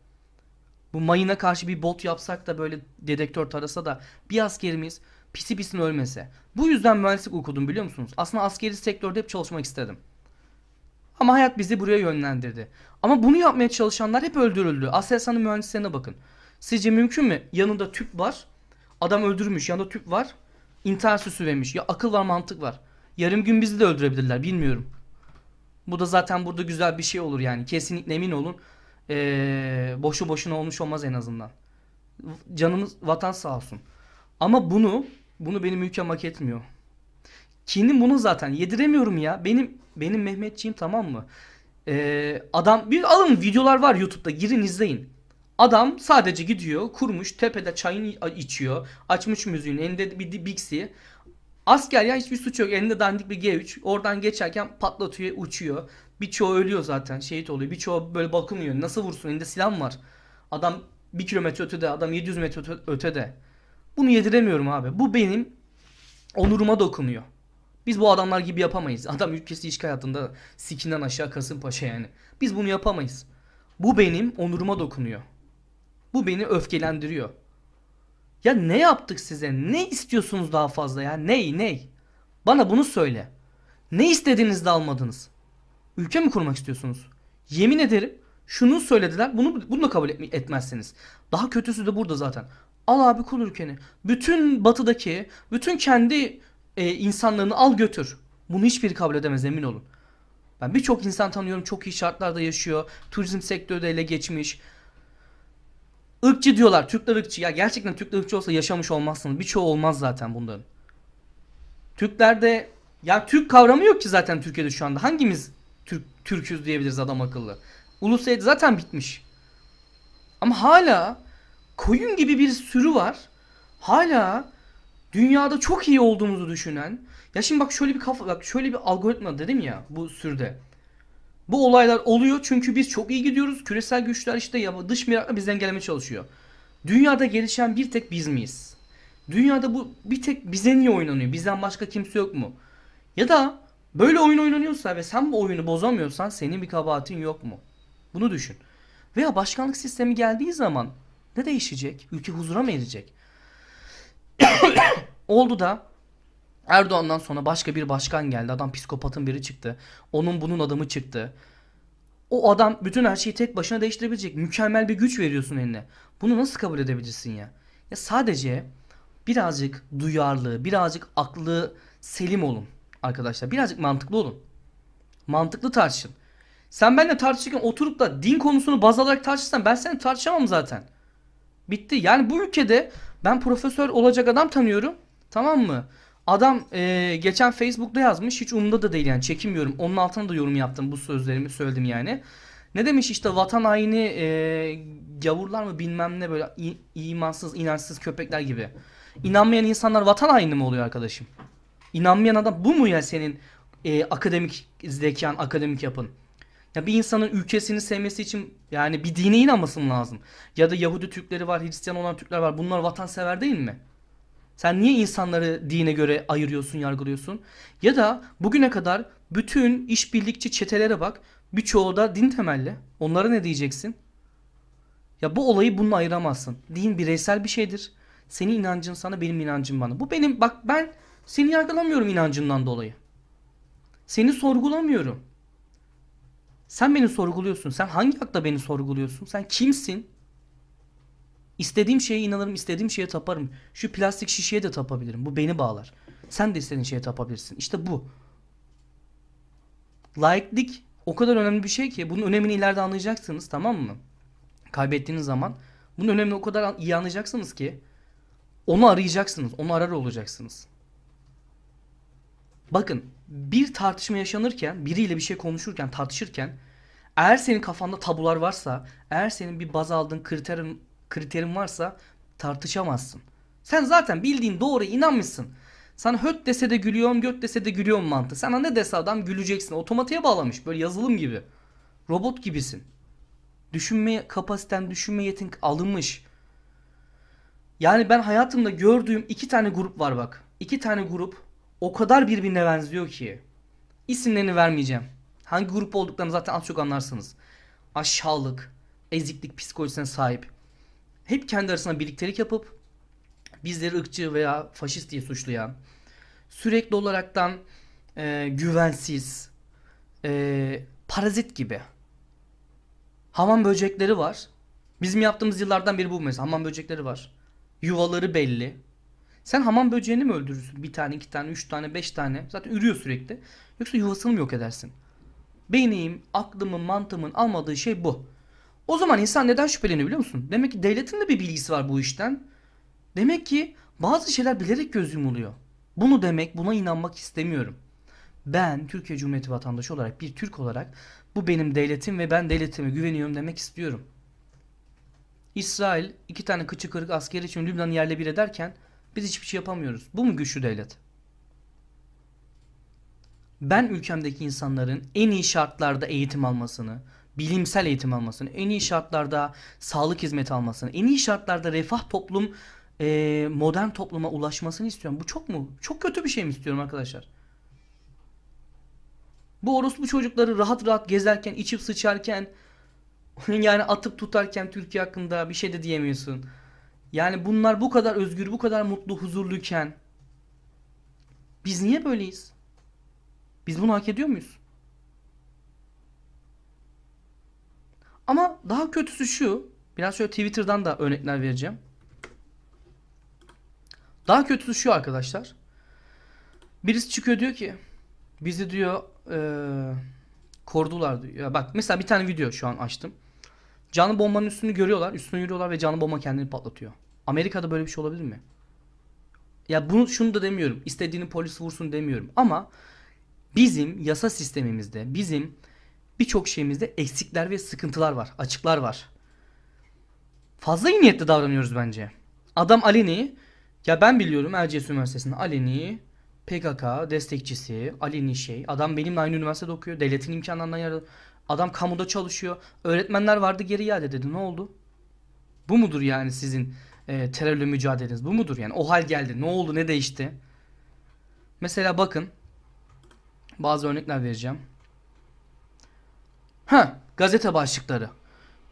Bu mayına karşı bir bot yapsak da böyle dedektör tarasa da bir askerimiz pisi pisin ölmese. Bu yüzden mühendislik okudum biliyor musunuz? Aslında askeri sektörde hep çalışmak istedim. Ama hayat bizi buraya yönlendirdi. Ama bunu yapmaya çalışanlar hep öldürüldü. Aselsan'ın mühendislerine bakın. Sizce mümkün mü? Yanında tüp var. Adam öldürmüş. Yanında tüp var. İntihar süsü vermiş. Ya akıl var mantık var. Yarım gün bizi de öldürebilirler. Bilmiyorum. Bu da zaten burada güzel bir şey olur yani. Kesinlikle emin olun e, boşu boşuna olmuş olmaz en azından. Canımız vatan sağ olsun. Ama bunu bunu benim ülkem hak etmiyor. Kinim bunu zaten yediremiyorum ya. Benim benim Mehmetçiğim tamam mı? Ee, adam bir alın videolar var YouTube'da girin izleyin. Adam sadece gidiyor kurmuş tepede çayını içiyor. Açmış müziğini elinde bir Bixi. Asker ya hiçbir suç yok. Elinde dandik bir G3. Oradan geçerken patlatıyor, uçuyor. Birçoğu ölüyor zaten. Şehit oluyor. Birçoğu böyle bakılmıyor. Nasıl vursun? Elinde silah var. Adam 1 kilometre ötede. Adam 700 metre ötede. Bunu yediremiyorum abi. Bu benim onuruma dokunuyor. Biz bu adamlar gibi yapamayız. Adam ülkesi işgal hayatında sikinden aşağı Kasımpaşa yani. Biz bunu yapamayız. Bu benim onuruma dokunuyor. Bu beni öfkelendiriyor. Ya ne yaptık size? Ne istiyorsunuz daha fazla ya? Ney ney? Bana bunu söyle. Ne istediğinizde almadınız? Ülke mi kurmak istiyorsunuz? Yemin ederim şunu söylediler. Bunu, bunu da kabul etmezseniz. Daha kötüsü de burada zaten. Al abi kur ülkeni. Bütün batıdaki, bütün kendi e, insanlarını al götür. Bunu hiçbiri kabul edemez emin olun. Ben birçok insan tanıyorum çok iyi şartlarda yaşıyor. Turizm sektörü de ele geçmiş. Irkçı diyorlar. Türkler ırkçı. Ya gerçekten Türkler ırkçı olsa yaşamış olmazsınız. Birçoğu olmaz zaten bunların. Türklerde ya Türk kavramı yok ki zaten Türkiye'de şu anda. Hangimiz Türk, Türküz diyebiliriz adam akıllı. Ulusiyet zaten bitmiş. Ama hala koyun gibi bir sürü var. Hala dünyada çok iyi olduğumuzu düşünen. Ya şimdi bak şöyle bir kafa bak şöyle bir algoritma dedim ya bu sürde. Bu olaylar oluyor çünkü biz çok iyi gidiyoruz. Küresel güçler işte ya dış mirakla bizden gelmeye çalışıyor. Dünyada gelişen bir tek biz miyiz? Dünyada bu bir tek bize niye oynanıyor? Bizden başka kimse yok mu? Ya da böyle oyun oynanıyorsa ve sen bu oyunu bozamıyorsan senin bir kabahatin yok mu? Bunu düşün. Veya başkanlık sistemi geldiği zaman ne değişecek? Ülke huzura mı erecek? Oldu da Erdoğan'dan sonra başka bir başkan geldi. Adam psikopatın biri çıktı. Onun bunun adamı çıktı. O adam bütün her şeyi tek başına değiştirebilecek. Mükemmel bir güç veriyorsun eline. Bunu nasıl kabul edebilirsin ya? Ya sadece birazcık duyarlı, birazcık aklı selim olun arkadaşlar. Birazcık mantıklı olun. Mantıklı tartışın. Sen benimle tartışırken oturup da din konusunu baz alarak tartışırsan ben seni tartışamam zaten. Bitti. Yani bu ülkede ben profesör olacak adam tanıyorum. Tamam mı? Adam e, geçen Facebook'ta yazmış. Hiç umurumda da değil yani çekinmiyorum. Onun altına da yorum yaptım bu sözlerimi söyledim yani. Ne demiş işte vatan haini e, gavurlar mı bilmem ne böyle i, imansız inançsız köpekler gibi. İnanmayan insanlar vatan haini mi oluyor arkadaşım? İnanmayan adam bu mu ya senin e, akademik zekan, akademik yapın? Ya bir insanın ülkesini sevmesi için yani bir dine inanmasın lazım. Ya da Yahudi Türkleri var, Hristiyan olan Türkler var. Bunlar vatansever değil mi? Sen niye insanları dine göre ayırıyorsun, yargılıyorsun? Ya da bugüne kadar bütün işbirlikçi çetelere bak. Birçoğu da din temelli. Onlara ne diyeceksin? Ya bu olayı bununla ayıramazsın. Din bireysel bir şeydir. Senin inancın sana, benim inancım bana. Bu benim bak ben seni yargılamıyorum inancından dolayı. Seni sorgulamıyorum. Sen beni sorguluyorsun. Sen hangi hakla beni sorguluyorsun? Sen kimsin? İstediğim şeye inanırım, istediğim şeye taparım. Şu plastik şişeye de tapabilirim. Bu beni bağlar. Sen de istediğin şeye tapabilirsin. İşte bu. Likelik o kadar önemli bir şey ki bunun önemini ileride anlayacaksınız tamam mı? Kaybettiğiniz zaman bunun önemini o kadar iyi anlayacaksınız ki onu arayacaksınız. Onu arar olacaksınız. Bakın bir tartışma yaşanırken biriyle bir şey konuşurken tartışırken eğer senin kafanda tabular varsa eğer senin bir baz aldığın kriterin kriterin varsa tartışamazsın. Sen zaten bildiğin doğru inanmışsın. Sana höt dese de gülüyorum, göt dese de gülüyorum mantığı. Sana ne dese adam güleceksin. Otomatiğe bağlamış böyle yazılım gibi. Robot gibisin. Düşünme kapasiten, düşünme yetin alınmış. Yani ben hayatımda gördüğüm iki tane grup var bak. İki tane grup o kadar birbirine benziyor ki. İsimlerini vermeyeceğim. Hangi grup olduklarını zaten az çok anlarsınız. Aşağılık, eziklik psikolojisine sahip hep kendi arasında birliktelik yapıp bizleri ırkçı veya faşist diye suçlayan, sürekli olaraktan e, güvensiz, e, parazit gibi. Hamam böcekleri var. Bizim yaptığımız yıllardan biri bu mesela. Hamam böcekleri var. Yuvaları belli. Sen hamam böceğini mi öldürürsün? Bir tane, iki tane, üç tane, beş tane. Zaten ürüyor sürekli. Yoksa yuvasını mı yok edersin? Beyniyim, aklımın, mantığımın almadığı şey bu. O zaman insan neden şüpheleniyor biliyor musun? Demek ki devletin de bir bilgisi var bu işten. Demek ki bazı şeyler bilerek göz yumuluyor. Bunu demek, buna inanmak istemiyorum. Ben Türkiye Cumhuriyeti vatandaşı olarak, bir Türk olarak bu benim devletim ve ben devletime güveniyorum demek istiyorum. İsrail iki tane kıçı kırık askeri için Lübnan'ı yerle bir ederken biz hiçbir şey yapamıyoruz. Bu mu güçlü devlet? Ben ülkemdeki insanların en iyi şartlarda eğitim almasını, bilimsel eğitim almasını, en iyi şartlarda sağlık hizmeti almasını, en iyi şartlarda refah toplum e, modern topluma ulaşmasını istiyorum. Bu çok mu? Çok kötü bir şey mi istiyorum arkadaşlar? Bu orospu çocukları rahat rahat gezerken, içip sıçarken, yani atıp tutarken Türkiye hakkında bir şey de diyemiyorsun. Yani bunlar bu kadar özgür, bu kadar mutlu, huzurluyken biz niye böyleyiz? Biz bunu hak ediyor muyuz? Ama daha kötüsü şu. Biraz şöyle Twitter'dan da örnekler vereceğim. Daha kötüsü şu arkadaşlar. Birisi çıkıyor diyor ki bizi diyor ee, korudular diyor. bak mesela bir tane video şu an açtım. Canlı bombanın üstünü görüyorlar. Üstüne yürüyorlar ve canlı bomba kendini patlatıyor. Amerika'da böyle bir şey olabilir mi? Ya bunu şunu da demiyorum. İstediğini polis vursun demiyorum. Ama bizim yasa sistemimizde, bizim birçok şeyimizde eksikler ve sıkıntılar var, açıklar var. Fazla iyi niyetle davranıyoruz bence. Adam Aleni, ya ben biliyorum Erciyes Üniversitesi'nin Aleni, PKK destekçisi, Aleni şey. Adam benimle aynı üniversitede okuyor. Devletin imkanlarından yarar. Adam kamuda çalışıyor. Öğretmenler vardı geri iade dedi. Ne oldu? Bu mudur yani sizin e, terörle mücadeleniz? Bu mudur yani? O hal geldi. Ne oldu? Ne değişti? Mesela bakın. Bazı örnekler vereceğim. Ha, gazete başlıkları.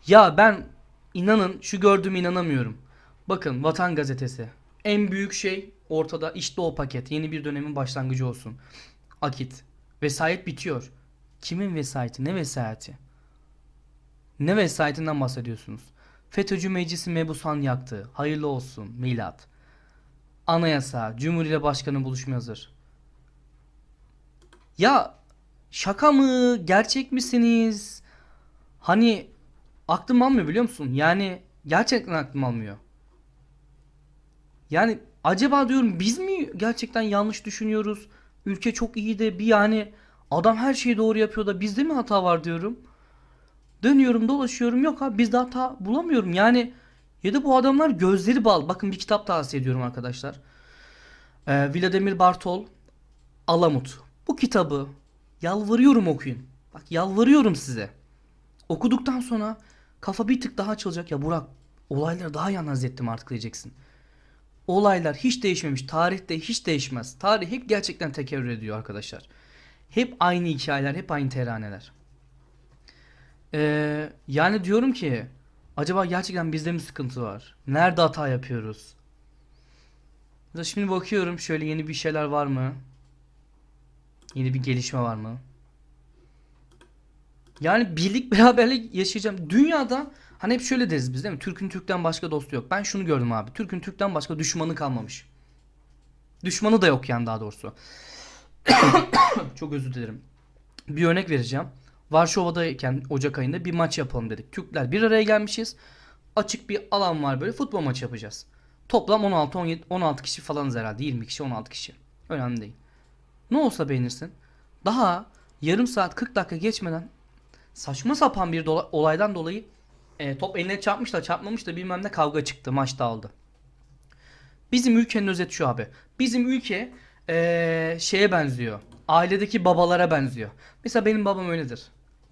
Ya ben inanın şu gördüğüme inanamıyorum. Bakın Vatan Gazetesi. En büyük şey ortada işte o paket. Yeni bir dönemin başlangıcı olsun. Akit. Vesayet bitiyor. Kimin vesayeti? Ne vesayeti? Ne vesayetinden bahsediyorsunuz? FETÖ'cü meclisi mebusan yaktı. Hayırlı olsun. Milat. Anayasa. Cumhur ile başkanın buluşma hazır. Ya Şaka mı? Gerçek misiniz? Hani aklım almıyor biliyor musun? Yani gerçekten aklım almıyor. Yani acaba diyorum biz mi gerçekten yanlış düşünüyoruz? Ülke çok iyi de bir yani adam her şeyi doğru yapıyor da bizde mi hata var diyorum. Dönüyorum dolaşıyorum yok abi bizde hata bulamıyorum. Yani ya da bu adamlar gözleri bal. Bakın bir kitap tavsiye ediyorum arkadaşlar. Ee, Vladimir Bartol Alamut. Bu kitabı Yalvarıyorum okuyun. Bak yalvarıyorum size. Okuduktan sonra kafa bir tık daha açılacak. Ya Burak olayları daha iyi analiz artık diyeceksin. Olaylar hiç değişmemiş. Tarihte de hiç değişmez. Tarih hep gerçekten tekerrür ediyor arkadaşlar. Hep aynı hikayeler, hep aynı teraneler. Ee, yani diyorum ki acaba gerçekten bizde mi sıkıntı var? Nerede hata yapıyoruz? Şimdi bakıyorum şöyle yeni bir şeyler var mı? Yeni bir gelişme var mı? Yani birlik beraberlik yaşayacağım. Dünyada hani hep şöyle deriz biz değil mi? Türk'ün Türk'ten başka dostu yok. Ben şunu gördüm abi. Türk'ün Türk'ten başka düşmanı kalmamış. Düşmanı da yok yani daha doğrusu. Çok özür dilerim. Bir örnek vereceğim. Varşova'dayken Ocak ayında bir maç yapalım dedik. Türkler bir araya gelmişiz. Açık bir alan var böyle futbol maçı yapacağız. Toplam 16 17 16 kişi falanız herhalde. 20 kişi 16 kişi. Önemli değil. Ne olsa beğenirsin. Daha yarım saat 40 dakika geçmeden saçma sapan bir dola- olaydan dolayı e, top eline çarpmış da çarpmamış da bilmem ne kavga çıktı. Maçta aldı. Bizim ülkenin özeti şu abi. Bizim ülke e, şeye benziyor. Ailedeki babalara benziyor. Mesela benim babam öyledir.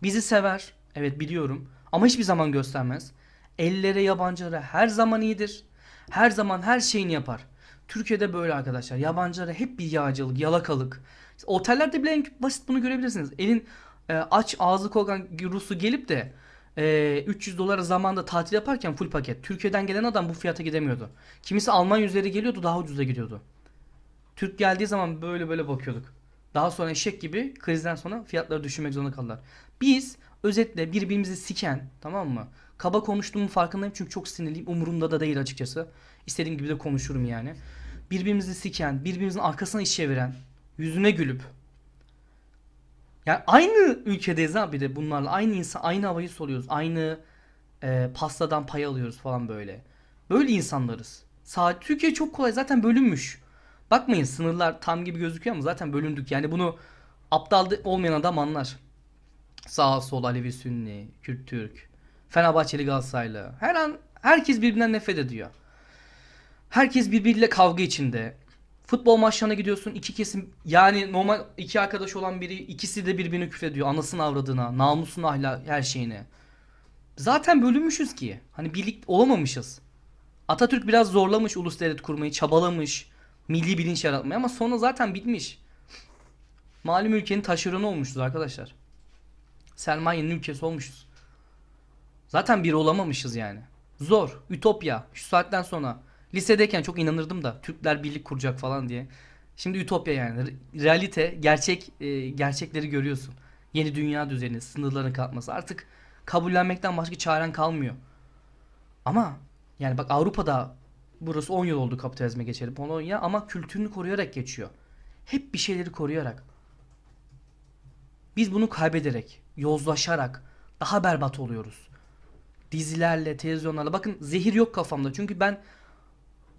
Bizi sever. Evet biliyorum. Ama hiçbir zaman göstermez. Ellere yabancılara her zaman iyidir. Her zaman her şeyini yapar. Türkiye'de böyle arkadaşlar. Yabancılara hep bir yağcılık, yalakalık. Otellerde bile en basit bunu görebilirsiniz. Elin e, aç ağzı kokan Rus'u gelip de e, 300 dolara zamanda tatil yaparken full paket. Türkiye'den gelen adam bu fiyata gidemiyordu. Kimisi Alman yüzleri geliyordu daha ucuza gidiyordu. Türk geldiği zaman böyle böyle bakıyorduk. Daha sonra eşek gibi krizden sonra fiyatları düşürmek zorunda kaldılar. Biz özetle birbirimizi siken tamam mı? Kaba konuştuğumun farkındayım çünkü çok sinirliyim. Umurumda da değil açıkçası. İstediğim gibi de konuşurum yani. Birbirimizi siken, birbirimizin arkasına iş çeviren, yüzüne gülüp. Yani aynı ülkedeyiz abi de bunlarla. Aynı insan, aynı havayı soluyoruz. Aynı e, pastadan pay alıyoruz falan böyle. Böyle insanlarız. Saat Türkiye çok kolay zaten bölünmüş. Bakmayın sınırlar tam gibi gözüküyor ama zaten bölündük. Yani bunu aptal olmayan adam anlar. Sağ sol Alevi Sünni, Kürt Türk, Fenerbahçeli Galatasaraylı. Her an herkes birbirinden nefret ediyor. Herkes birbiriyle kavga içinde. Futbol maçlarına gidiyorsun iki kesim yani normal iki arkadaş olan biri ikisi de birbirine küfrediyor. Anasını avradına, namusunu ahla her şeyine. Zaten bölünmüşüz ki. Hani birlik olamamışız. Atatürk biraz zorlamış ulus devlet kurmayı, çabalamış. Milli bilinç yaratmayı ama sonra zaten bitmiş. Malum ülkenin taşeronu olmuşuz arkadaşlar. Sermayenin ülkesi olmuşuz. Zaten bir olamamışız yani. Zor. Ütopya. Şu saatten sonra Lisedeyken çok inanırdım da Türkler birlik kuracak falan diye. Şimdi ütopya yani. Realite, gerçek e, gerçekleri görüyorsun. Yeni dünya düzeni, sınırların kalkması. Artık kabullenmekten başka çaren kalmıyor. Ama yani bak Avrupa'da burası 10 yıl oldu kapitalizme geçelim Polonya ama kültürünü koruyarak geçiyor. Hep bir şeyleri koruyarak. Biz bunu kaybederek, yozlaşarak daha berbat oluyoruz. Dizilerle, televizyonlarla. Bakın zehir yok kafamda. Çünkü ben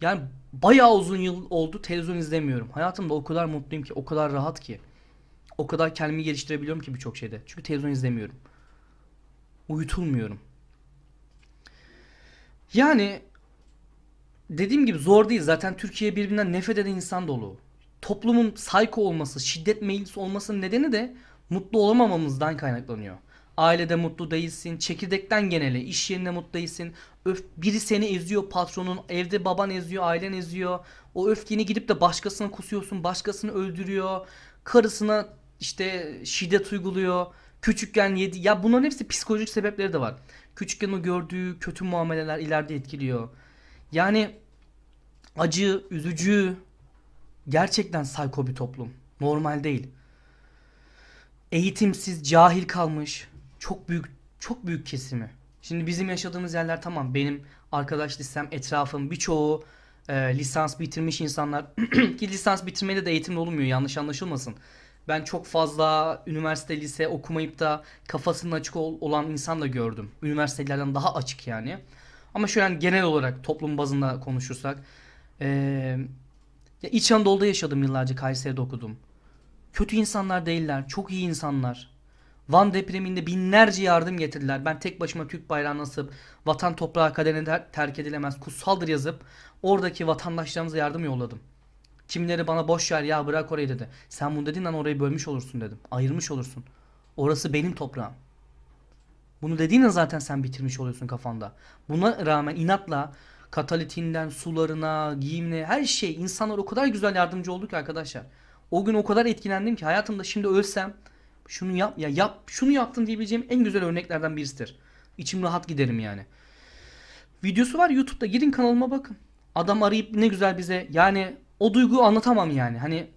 yani bayağı uzun yıl oldu televizyon izlemiyorum. Hayatımda o kadar mutluyum ki, o kadar rahat ki. O kadar kendimi geliştirebiliyorum ki birçok şeyde. Çünkü televizyon izlemiyorum. Uyutulmuyorum. Yani dediğim gibi zor değil. Zaten Türkiye birbirinden nefret eden insan dolu. Toplumun sayko olması, şiddet meyilsi olmasının nedeni de mutlu olamamamızdan kaynaklanıyor ailede mutlu değilsin, çekirdekten geneli iş yerinde mutlu değilsin. Öf, biri seni eziyor patronun, evde baban eziyor, ailen eziyor. O öfkeni gidip de başkasına kusuyorsun, başkasını öldürüyor. Karısına işte şiddet uyguluyor. Küçükken yedi ya bunların hepsi psikolojik sebepleri de var. Küçükken o gördüğü kötü muameleler ileride etkiliyor. Yani acı, üzücü gerçekten sayko bir toplum. Normal değil. Eğitimsiz, cahil kalmış, çok büyük çok büyük kesimi. Şimdi bizim yaşadığımız yerler tamam benim arkadaş listem etrafım birçoğu e, lisans bitirmiş insanlar ki lisans bitirmeyle de eğitim olmuyor yanlış anlaşılmasın. Ben çok fazla üniversite lise okumayıp da kafasının açık ol, olan insan da gördüm. Üniversitelerden daha açık yani. Ama şöyle yani genel olarak toplum bazında konuşursak e, ya İç Anadolu'da yaşadım yıllarca Kayseri'de okudum. Kötü insanlar değiller. Çok iyi insanlar. Van depreminde binlerce yardım getirdiler. Ben tek başıma Türk bayrağını asıp vatan toprağı kaderine terk edilemez kutsaldır yazıp oradaki vatandaşlarımıza yardım yolladım. Kimileri bana boş yer ya bırak orayı dedi. Sen bunu dediğin an orayı bölmüş olursun dedim. Ayırmış olursun. Orası benim toprağım. Bunu dediğinde zaten sen bitirmiş oluyorsun kafanda. Buna rağmen inatla katalitinden sularına, giyimine her şey insanlar o kadar güzel yardımcı olduk ki arkadaşlar. O gün o kadar etkilendim ki hayatımda şimdi ölsem şunu yap ya yap şunu yaptım diyebileceğim en güzel örneklerden birisidir. İçim rahat giderim yani. Videosu var YouTube'da girin kanalıma bakın. Adam arayıp ne güzel bize yani o duyguyu anlatamam yani. Hani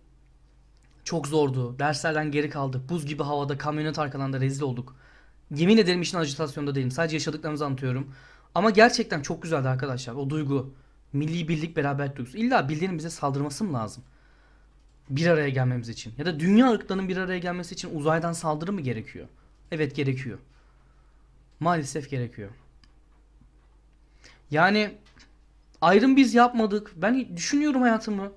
çok zordu. Derslerden geri kaldık. Buz gibi havada kamyonet arkalarında rezil olduk. Yemin ederim işin ajitasyonda değilim. Sadece yaşadıklarımızı anlatıyorum. Ama gerçekten çok güzeldi arkadaşlar o duygu. Milli birlik beraber duygusu. İlla bildiğinin bize saldırması mı lazım? bir araya gelmemiz için ya da dünya ırklarının bir araya gelmesi için uzaydan saldırı mı gerekiyor? Evet gerekiyor. Maalesef gerekiyor. Yani ayrım biz yapmadık. Ben düşünüyorum hayatımı.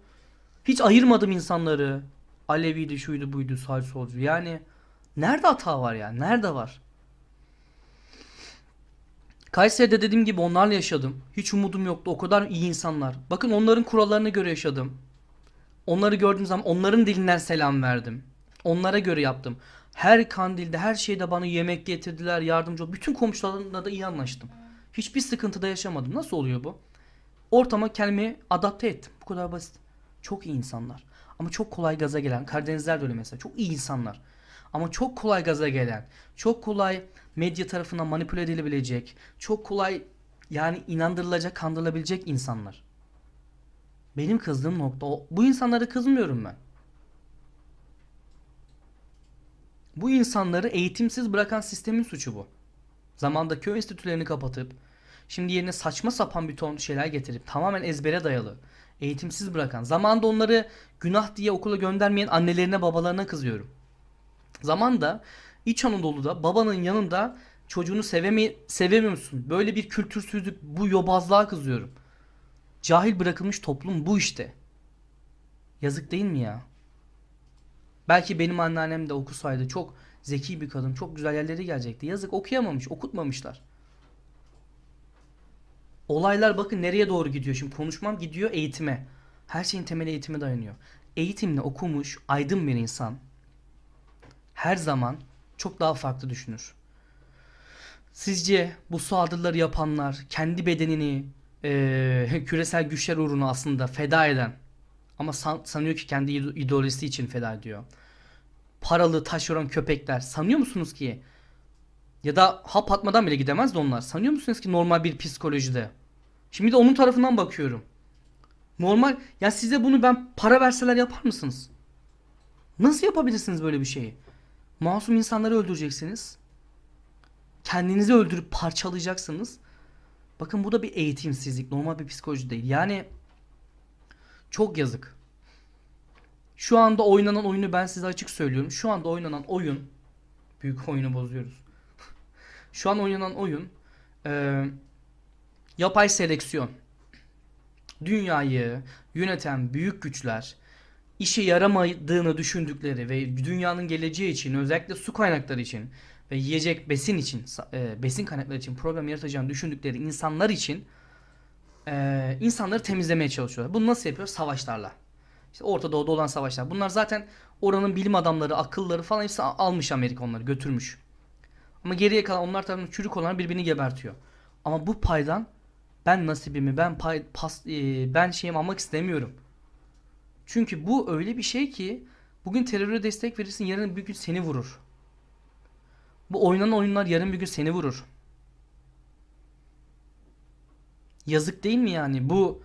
Hiç ayırmadım insanları. Aleviydi, şuydu, buydu, sağ solcu. Yani nerede hata var ya? Nerede var? Kayseri'de dediğim gibi onlarla yaşadım. Hiç umudum yoktu. O kadar iyi insanlar. Bakın onların kurallarına göre yaşadım. Onları gördüğüm zaman onların dilinden selam verdim. Onlara göre yaptım. Her kandilde, her şeyde bana yemek getirdiler, yardımcı oldu. Bütün komşularımla da iyi anlaştım. Hiçbir sıkıntıda yaşamadım. Nasıl oluyor bu? Ortama kendimi adapte ettim. Bu kadar basit. Çok iyi insanlar. Ama çok kolay gaza gelen. Karadenizler de öyle mesela. Çok iyi insanlar. Ama çok kolay gaza gelen. Çok kolay medya tarafından manipüle edilebilecek. Çok kolay yani inandırılacak, kandırılabilecek insanlar. Benim kızdığım nokta o. Bu insanları kızmıyorum ben. Bu insanları eğitimsiz bırakan sistemin suçu bu. Zamanda köy enstitülerini kapatıp şimdi yerine saçma sapan bir ton şeyler getirip tamamen ezbere dayalı eğitimsiz bırakan. Zamanda onları günah diye okula göndermeyen annelerine babalarına kızıyorum. Zamanda İç Anadolu'da babanın yanında çocuğunu sevemi sevemiyorsun. Böyle bir kültürsüzlük bu yobazlığa kızıyorum. Cahil bırakılmış toplum bu işte. Yazık değil mi ya? Belki benim anneannem de okusaydı çok zeki bir kadın, çok güzel yerlere gelecekti. Yazık okuyamamış, okutmamışlar. Olaylar bakın nereye doğru gidiyor şimdi. Konuşmam gidiyor eğitime. Her şeyin temeli eğitime dayanıyor. Eğitimle okumuş, aydın bir insan her zaman çok daha farklı düşünür. Sizce bu saldırıları yapanlar kendi bedenini, e, küresel güçler uğruna aslında feda eden ama san, sanıyor ki kendi ideolojisi için feda ediyor. Paralı taşeron köpekler sanıyor musunuz ki ya da hap atmadan bile gidemezdi onlar. Sanıyor musunuz ki normal bir psikolojide? Şimdi de onun tarafından bakıyorum. Normal ya size bunu ben para verseler yapar mısınız? Nasıl yapabilirsiniz böyle bir şeyi? Masum insanları öldüreceksiniz. Kendinizi öldürüp parçalayacaksınız. Bakın bu da bir eğitimsizlik. Normal bir psikoloji değil. Yani çok yazık. Şu anda oynanan oyunu ben size açık söylüyorum. Şu anda oynanan oyun büyük oyunu bozuyoruz. Şu an oynanan oyun e, yapay seleksiyon. Dünyayı yöneten büyük güçler işe yaramadığını düşündükleri ve dünyanın geleceği için özellikle su kaynakları için ve yiyecek besin için, e, besin kaynakları için problem yaratacağını düşündükleri insanlar için e, insanları temizlemeye çalışıyorlar. Bunu nasıl yapıyor? Savaşlarla. İşte Orta Doğu'da olan savaşlar. Bunlar zaten oranın bilim adamları, akılları falan hepsi almış Amerika onları, götürmüş. Ama geriye kalan onlar tarafından çürük olanlar birbirini gebertiyor. Ama bu paydan ben nasibimi, ben pay, pas, e, ben şeyimi almak istemiyorum. Çünkü bu öyle bir şey ki bugün teröre destek verirsin yarın bir gün seni vurur. Bu oynanan oyunlar yarın bir gün seni vurur. Yazık değil mi yani? Bu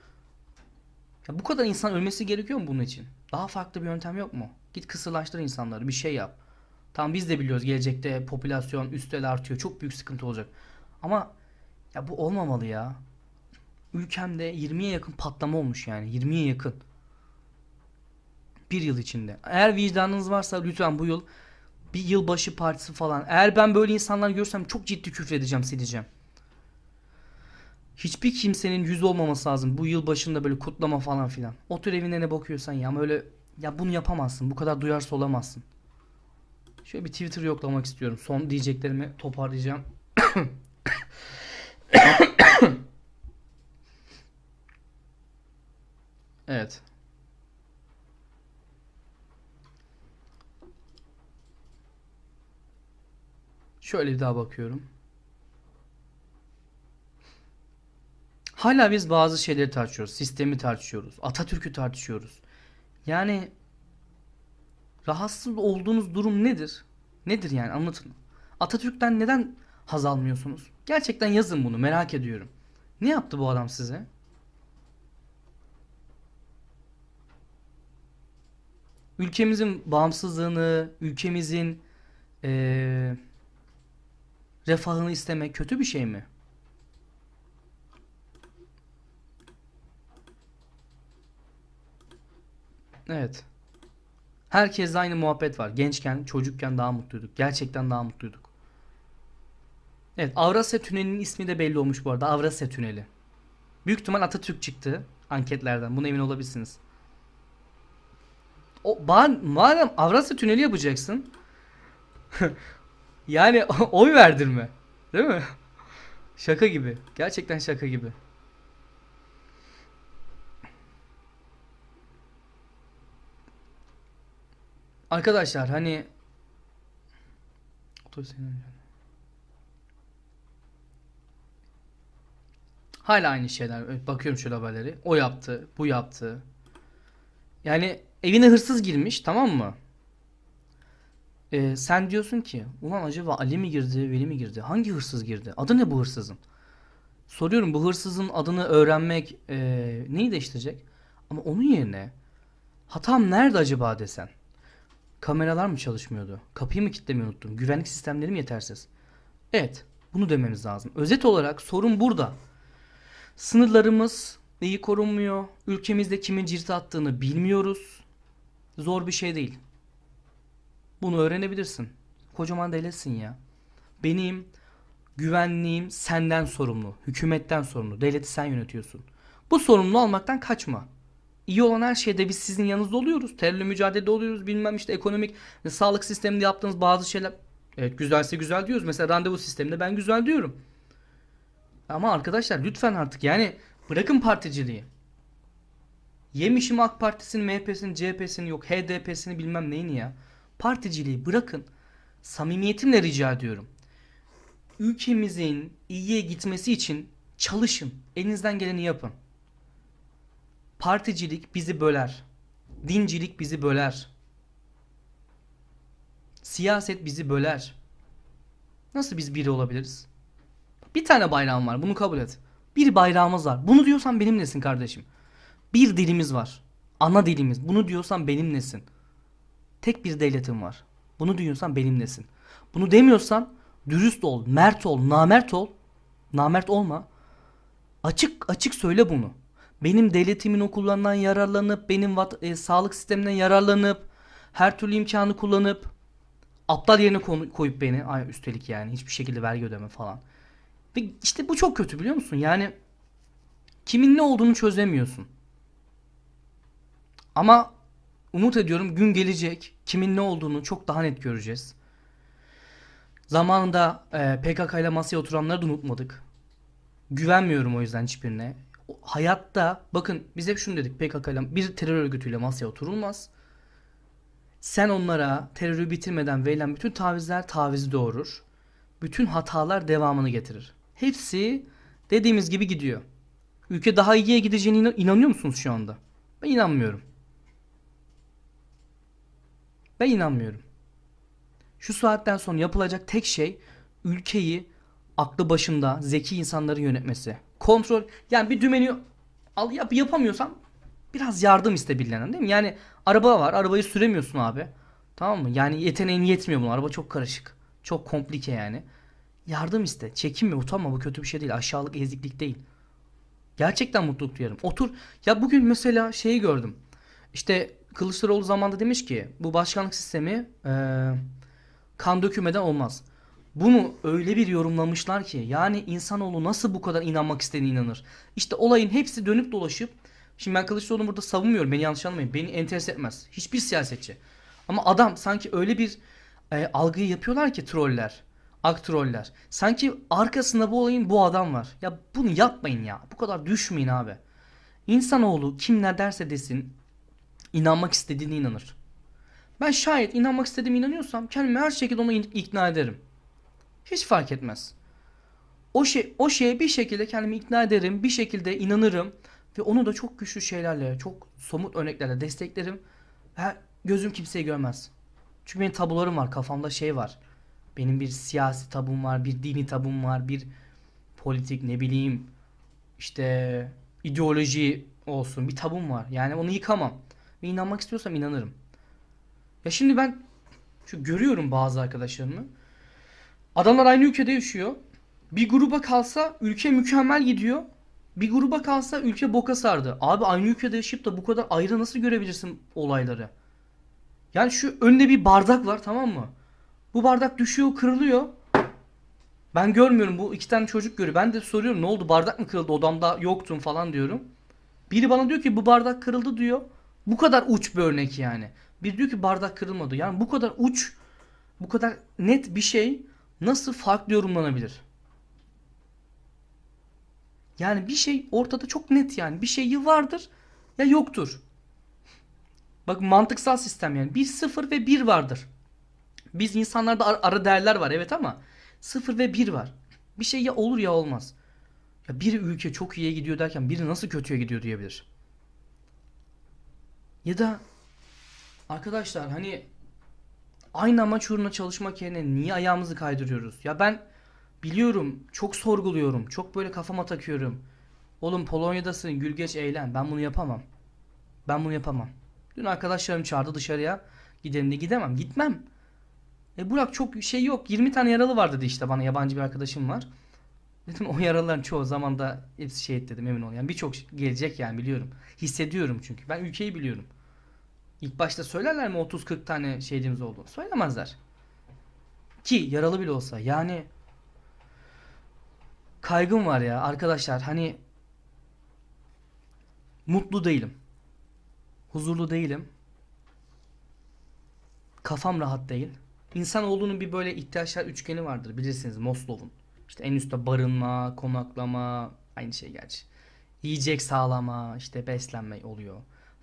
ya bu kadar insan ölmesi gerekiyor mu bunun için? Daha farklı bir yöntem yok mu? Git kısırlaştır insanları, bir şey yap. Tam biz de biliyoruz gelecekte popülasyon üstel artıyor. Çok büyük sıkıntı olacak. Ama ya bu olmamalı ya. Ülkemde 20'ye yakın patlama olmuş yani. 20'ye yakın. Bir yıl içinde. Eğer vicdanınız varsa lütfen bu yıl bir yılbaşı partisi falan. Eğer ben böyle insanlar görsem çok ciddi küfür edeceğim sileceğim. Hiçbir kimsenin yüz olmaması lazım. Bu yılbaşında böyle kutlama falan filan. Otur evine ne bakıyorsan ya ama öyle ya bunu yapamazsın. Bu kadar duyarsız olamazsın. Şöyle bir Twitter yoklamak istiyorum. Son diyeceklerimi toparlayacağım. evet. Şöyle bir daha bakıyorum. Hala biz bazı şeyleri tartışıyoruz. Sistemi tartışıyoruz. Atatürk'ü tartışıyoruz. Yani rahatsız olduğunuz durum nedir? Nedir yani anlatın. Atatürk'ten neden haz almıyorsunuz? Gerçekten yazın bunu merak ediyorum. Ne yaptı bu adam size? Ülkemizin bağımsızlığını, ülkemizin ee, refahını istemek kötü bir şey mi? Evet. Herkesle aynı muhabbet var. Gençken, çocukken daha mutluyduk. Gerçekten daha mutluyduk. Evet, Avrasya Tüneli'nin ismi de belli olmuş bu arada. Avrasya Tüneli. Büyük ihtimal Atatürk çıktı anketlerden. Buna emin olabilirsiniz. O, madem Avrasya Tüneli yapacaksın. Yani oy verdirme. Değil mi? Şaka gibi. Gerçekten şaka gibi. Arkadaşlar hani Hala aynı şeyler. Bakıyorum şu haberleri. O yaptı, bu yaptı. Yani evine hırsız girmiş, tamam mı? e, sen diyorsun ki ulan acaba Ali mi girdi, Veli mi girdi? Hangi hırsız girdi? Adı ne bu hırsızın? Soruyorum bu hırsızın adını öğrenmek e, neyi değiştirecek? Ama onun yerine hatam nerede acaba desen. Kameralar mı çalışmıyordu? Kapıyı mı kilitlemeyi unuttum? Güvenlik sistemleri mi yetersiz? Evet bunu dememiz lazım. Özet olarak sorun burada. Sınırlarımız neyi korunmuyor? Ülkemizde kimin cirit attığını bilmiyoruz. Zor bir şey değil. Bunu öğrenebilirsin. Kocaman delisin ya. Benim güvenliğim senden sorumlu. Hükümetten sorumlu. Devleti sen yönetiyorsun. Bu sorumlu olmaktan kaçma. İyi olan her şeyde biz sizin yanınızda oluyoruz. Terörle mücadelede oluyoruz. Bilmem işte ekonomik, e, sağlık sisteminde yaptığınız bazı şeyler. Evet güzelse güzel diyoruz. Mesela randevu sisteminde ben güzel diyorum. Ama arkadaşlar lütfen artık yani bırakın particiliği. Yemişim AK Partisi'nin, MHP'sinin, CHP'sinin yok HDP'sini bilmem neyini ya. Particiliği bırakın. Samimiyetimle rica ediyorum. Ülkemizin iyiye gitmesi için çalışın. Elinizden geleni yapın. Particilik bizi böler. Dincilik bizi böler. Siyaset bizi böler. Nasıl biz biri olabiliriz? Bir tane bayrağım var bunu kabul et. Bir bayrağımız var. Bunu diyorsan benimlesin kardeşim. Bir dilimiz var. Ana dilimiz. Bunu diyorsan benimlesin. Tek bir devletim var. Bunu duyuyorsan benimlesin. Bunu demiyorsan dürüst ol, mert ol, namert ol. Namert olma. Açık açık söyle bunu. Benim devletimin okullarından yararlanıp, benim vat- e, sağlık sisteminden yararlanıp, her türlü imkanı kullanıp, aptal yerine konu- koyup beni, ay üstelik yani hiçbir şekilde vergi ödeme falan. Ve işte bu çok kötü biliyor musun? Yani kimin ne olduğunu çözemiyorsun. Ama Umut ediyorum gün gelecek kimin ne olduğunu çok daha net göreceğiz. Zamanında e, PKK ile masaya oturanları da unutmadık. Güvenmiyorum o yüzden hiçbirine. Hayatta bakın biz hep şunu dedik PKK ile bir terör örgütüyle masaya oturulmaz. Sen onlara terörü bitirmeden verilen bütün tavizler tavizi doğurur. Bütün hatalar devamını getirir. Hepsi dediğimiz gibi gidiyor. Ülke daha iyiye gideceğine inanıyor musunuz şu anda? Ben inanmıyorum. Ben inanmıyorum. Şu saatten sonra yapılacak tek şey ülkeyi aklı başında zeki insanların yönetmesi. Kontrol yani bir dümeni al yap yapamıyorsan biraz yardım iste birilerinden değil mi? Yani araba var arabayı süremiyorsun abi. Tamam mı? Yani yeteneğin yetmiyor buna. Araba çok karışık. Çok komplike yani. Yardım iste. Çekinme, utanma. Bu kötü bir şey değil. Aşağılık, eziklik değil. Gerçekten mutluluk duyarım. Otur. Ya bugün mesela şeyi gördüm. İşte Kılıçdaroğlu zamanında demiş ki bu başkanlık sistemi e, kan dökümeden olmaz. Bunu öyle bir yorumlamışlar ki yani insanoğlu nasıl bu kadar inanmak istediğine inanır. İşte olayın hepsi dönüp dolaşıp şimdi ben Kılıçdaroğlu'nu burada savunmuyorum beni yanlış anlamayın beni enteres etmez hiçbir siyasetçi. Ama adam sanki öyle bir e, algıyı yapıyorlar ki troller ak troller. Sanki arkasında bu olayın bu adam var. Ya bunu yapmayın ya bu kadar düşmeyin abi. İnsanoğlu kim ne derse desin inanmak istediğine inanır. Ben şayet inanmak istediğime inanıyorsam kendimi her şekilde ona ikna ederim. Hiç fark etmez. O şey o şeye bir şekilde kendimi ikna ederim, bir şekilde inanırım ve onu da çok güçlü şeylerle, çok somut örneklerle desteklerim. Ve gözüm kimseyi görmez. Çünkü benim tabularım var, kafamda şey var. Benim bir siyasi tabum var, bir dini tabum var, bir politik ne bileyim işte ideoloji olsun bir tabum var. Yani onu yıkamam. Ve inanmak istiyorsam inanırım. Ya şimdi ben şu görüyorum bazı arkadaşlarımı. Adamlar aynı ülkede yaşıyor. Bir gruba kalsa ülke mükemmel gidiyor. Bir gruba kalsa ülke boka sardı. Abi aynı ülkede yaşayıp da bu kadar ayrı nasıl görebilirsin olayları? Yani şu önde bir bardak var tamam mı? Bu bardak düşüyor kırılıyor. Ben görmüyorum bu iki tane çocuk görüyor. Ben de soruyorum ne oldu bardak mı kırıldı odamda yoktun falan diyorum. Biri bana diyor ki bu bardak kırıldı diyor. Bu kadar uç bir örnek yani. Bir diyor ki bardak kırılmadı. Yani bu kadar uç, bu kadar net bir şey nasıl farklı yorumlanabilir? Yani bir şey ortada çok net yani. Bir şeyi vardır ya yoktur. Bak mantıksal sistem yani. Bir sıfır ve bir vardır. Biz insanlarda ara, ara değerler var evet ama sıfır ve bir var. Bir şey ya olur ya olmaz. Ya bir ülke çok iyiye gidiyor derken biri nasıl kötüye gidiyor diyebilir. Ya da arkadaşlar hani aynı amaç uğruna çalışmak yerine niye ayağımızı kaydırıyoruz? Ya ben biliyorum çok sorguluyorum. Çok böyle kafama takıyorum. Oğlum Polonya'dasın gül geç eğlen. Ben bunu yapamam. Ben bunu yapamam. Dün arkadaşlarım çağırdı dışarıya. Gidelim de gidemem. Gitmem. E Burak çok şey yok. 20 tane yaralı var dedi işte bana yabancı bir arkadaşım var. Dedim o yaraların çoğu zamanda hepsi şehit dedim emin ol. Yani birçok şey gelecek yani biliyorum. Hissediyorum çünkü. Ben ülkeyi biliyorum. İlk başta söylerler mi 30-40 tane şehidimiz olduğunu? Söylemezler. Ki yaralı bile olsa yani kaygım var ya arkadaşlar hani mutlu değilim. Huzurlu değilim. Kafam rahat değil. İnsan olduğunun bir böyle ihtiyaçlar üçgeni vardır bilirsiniz Moslovun İşte en üstte barınma, konaklama aynı şey gerçi. Yiyecek sağlama, işte beslenme oluyor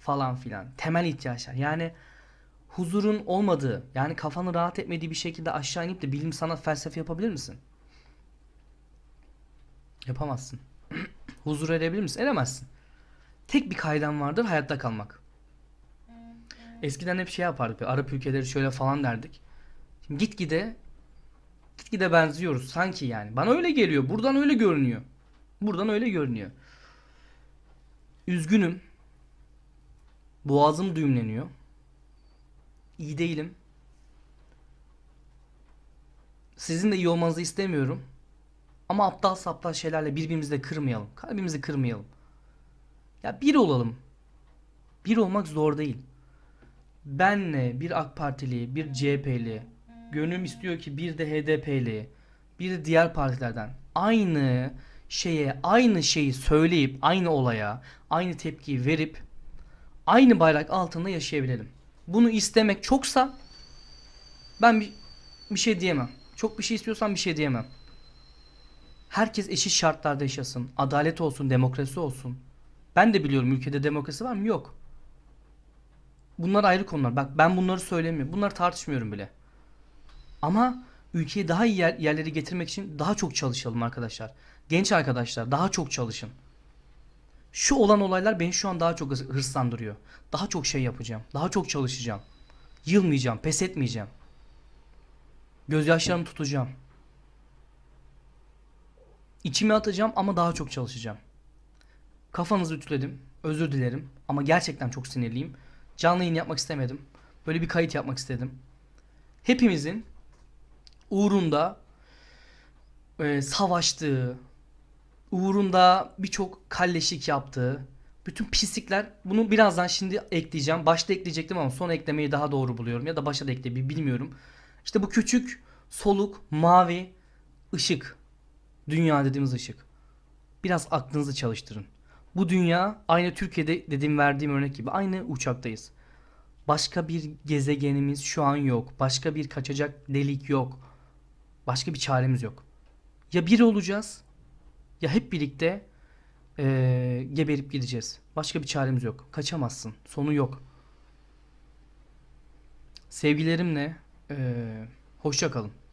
falan filan. Temel ihtiyaçlar. Yani huzurun olmadığı, yani kafanı rahat etmediği bir şekilde aşağı inip de bilim sanat felsefe yapabilir misin? Yapamazsın. Huzur edebilir misin? Edemezsin. Tek bir kaydan vardır hayatta kalmak. Eskiden hep şey yapardık. Arap ülkeleri şöyle falan derdik. Şimdi gitgide gitgide benziyoruz sanki yani. Bana öyle geliyor. Buradan öyle görünüyor. Buradan öyle görünüyor. Üzgünüm. Boğazım düğümleniyor. İyi değilim. Sizin de iyi olmanızı istemiyorum. Ama aptal saptal şeylerle birbirimizi de kırmayalım. Kalbimizi kırmayalım. Ya bir olalım. Bir olmak zor değil. Benle bir AK Partili, bir CHP'li, gönlüm istiyor ki bir de HDP'li, bir de diğer partilerden aynı şeye, aynı şeyi söyleyip, aynı olaya, aynı tepkiyi verip aynı bayrak altında yaşayabilelim. Bunu istemek çoksa ben bir, bir şey diyemem. Çok bir şey istiyorsan bir şey diyemem. Herkes eşit şartlarda yaşasın. Adalet olsun, demokrasi olsun. Ben de biliyorum ülkede demokrasi var mı? Yok. Bunlar ayrı konular. Bak ben bunları söylemiyorum. Bunları tartışmıyorum bile. Ama ülkeyi daha iyi yer, yerlere getirmek için daha çok çalışalım arkadaşlar. Genç arkadaşlar daha çok çalışın şu olan olaylar beni şu an daha çok hırslandırıyor. Daha çok şey yapacağım. Daha çok çalışacağım. Yılmayacağım, pes etmeyeceğim. Gözyaşlarımı tutacağım. İçime atacağım ama daha çok çalışacağım. Kafanızı ütüledim. Özür dilerim. Ama gerçekten çok sinirliyim. Canlı yayın yapmak istemedim. Böyle bir kayıt yapmak istedim. Hepimizin uğrunda e, savaştığı, uğrunda birçok kalleşik yaptığı, bütün pislikler bunu birazdan şimdi ekleyeceğim. Başta ekleyecektim ama son eklemeyi daha doğru buluyorum ya da başa da eklemeyi bilmiyorum. İşte bu küçük, soluk, mavi ışık. Dünya dediğimiz ışık. Biraz aklınızı çalıştırın. Bu dünya aynı Türkiye'de dediğim verdiğim örnek gibi aynı uçaktayız. Başka bir gezegenimiz şu an yok. Başka bir kaçacak delik yok. Başka bir çaremiz yok. Ya bir olacağız ya hep birlikte e, geberip gideceğiz. Başka bir çaremiz yok. Kaçamazsın. Sonu yok. Sevgilerimle e, hoşça kalın.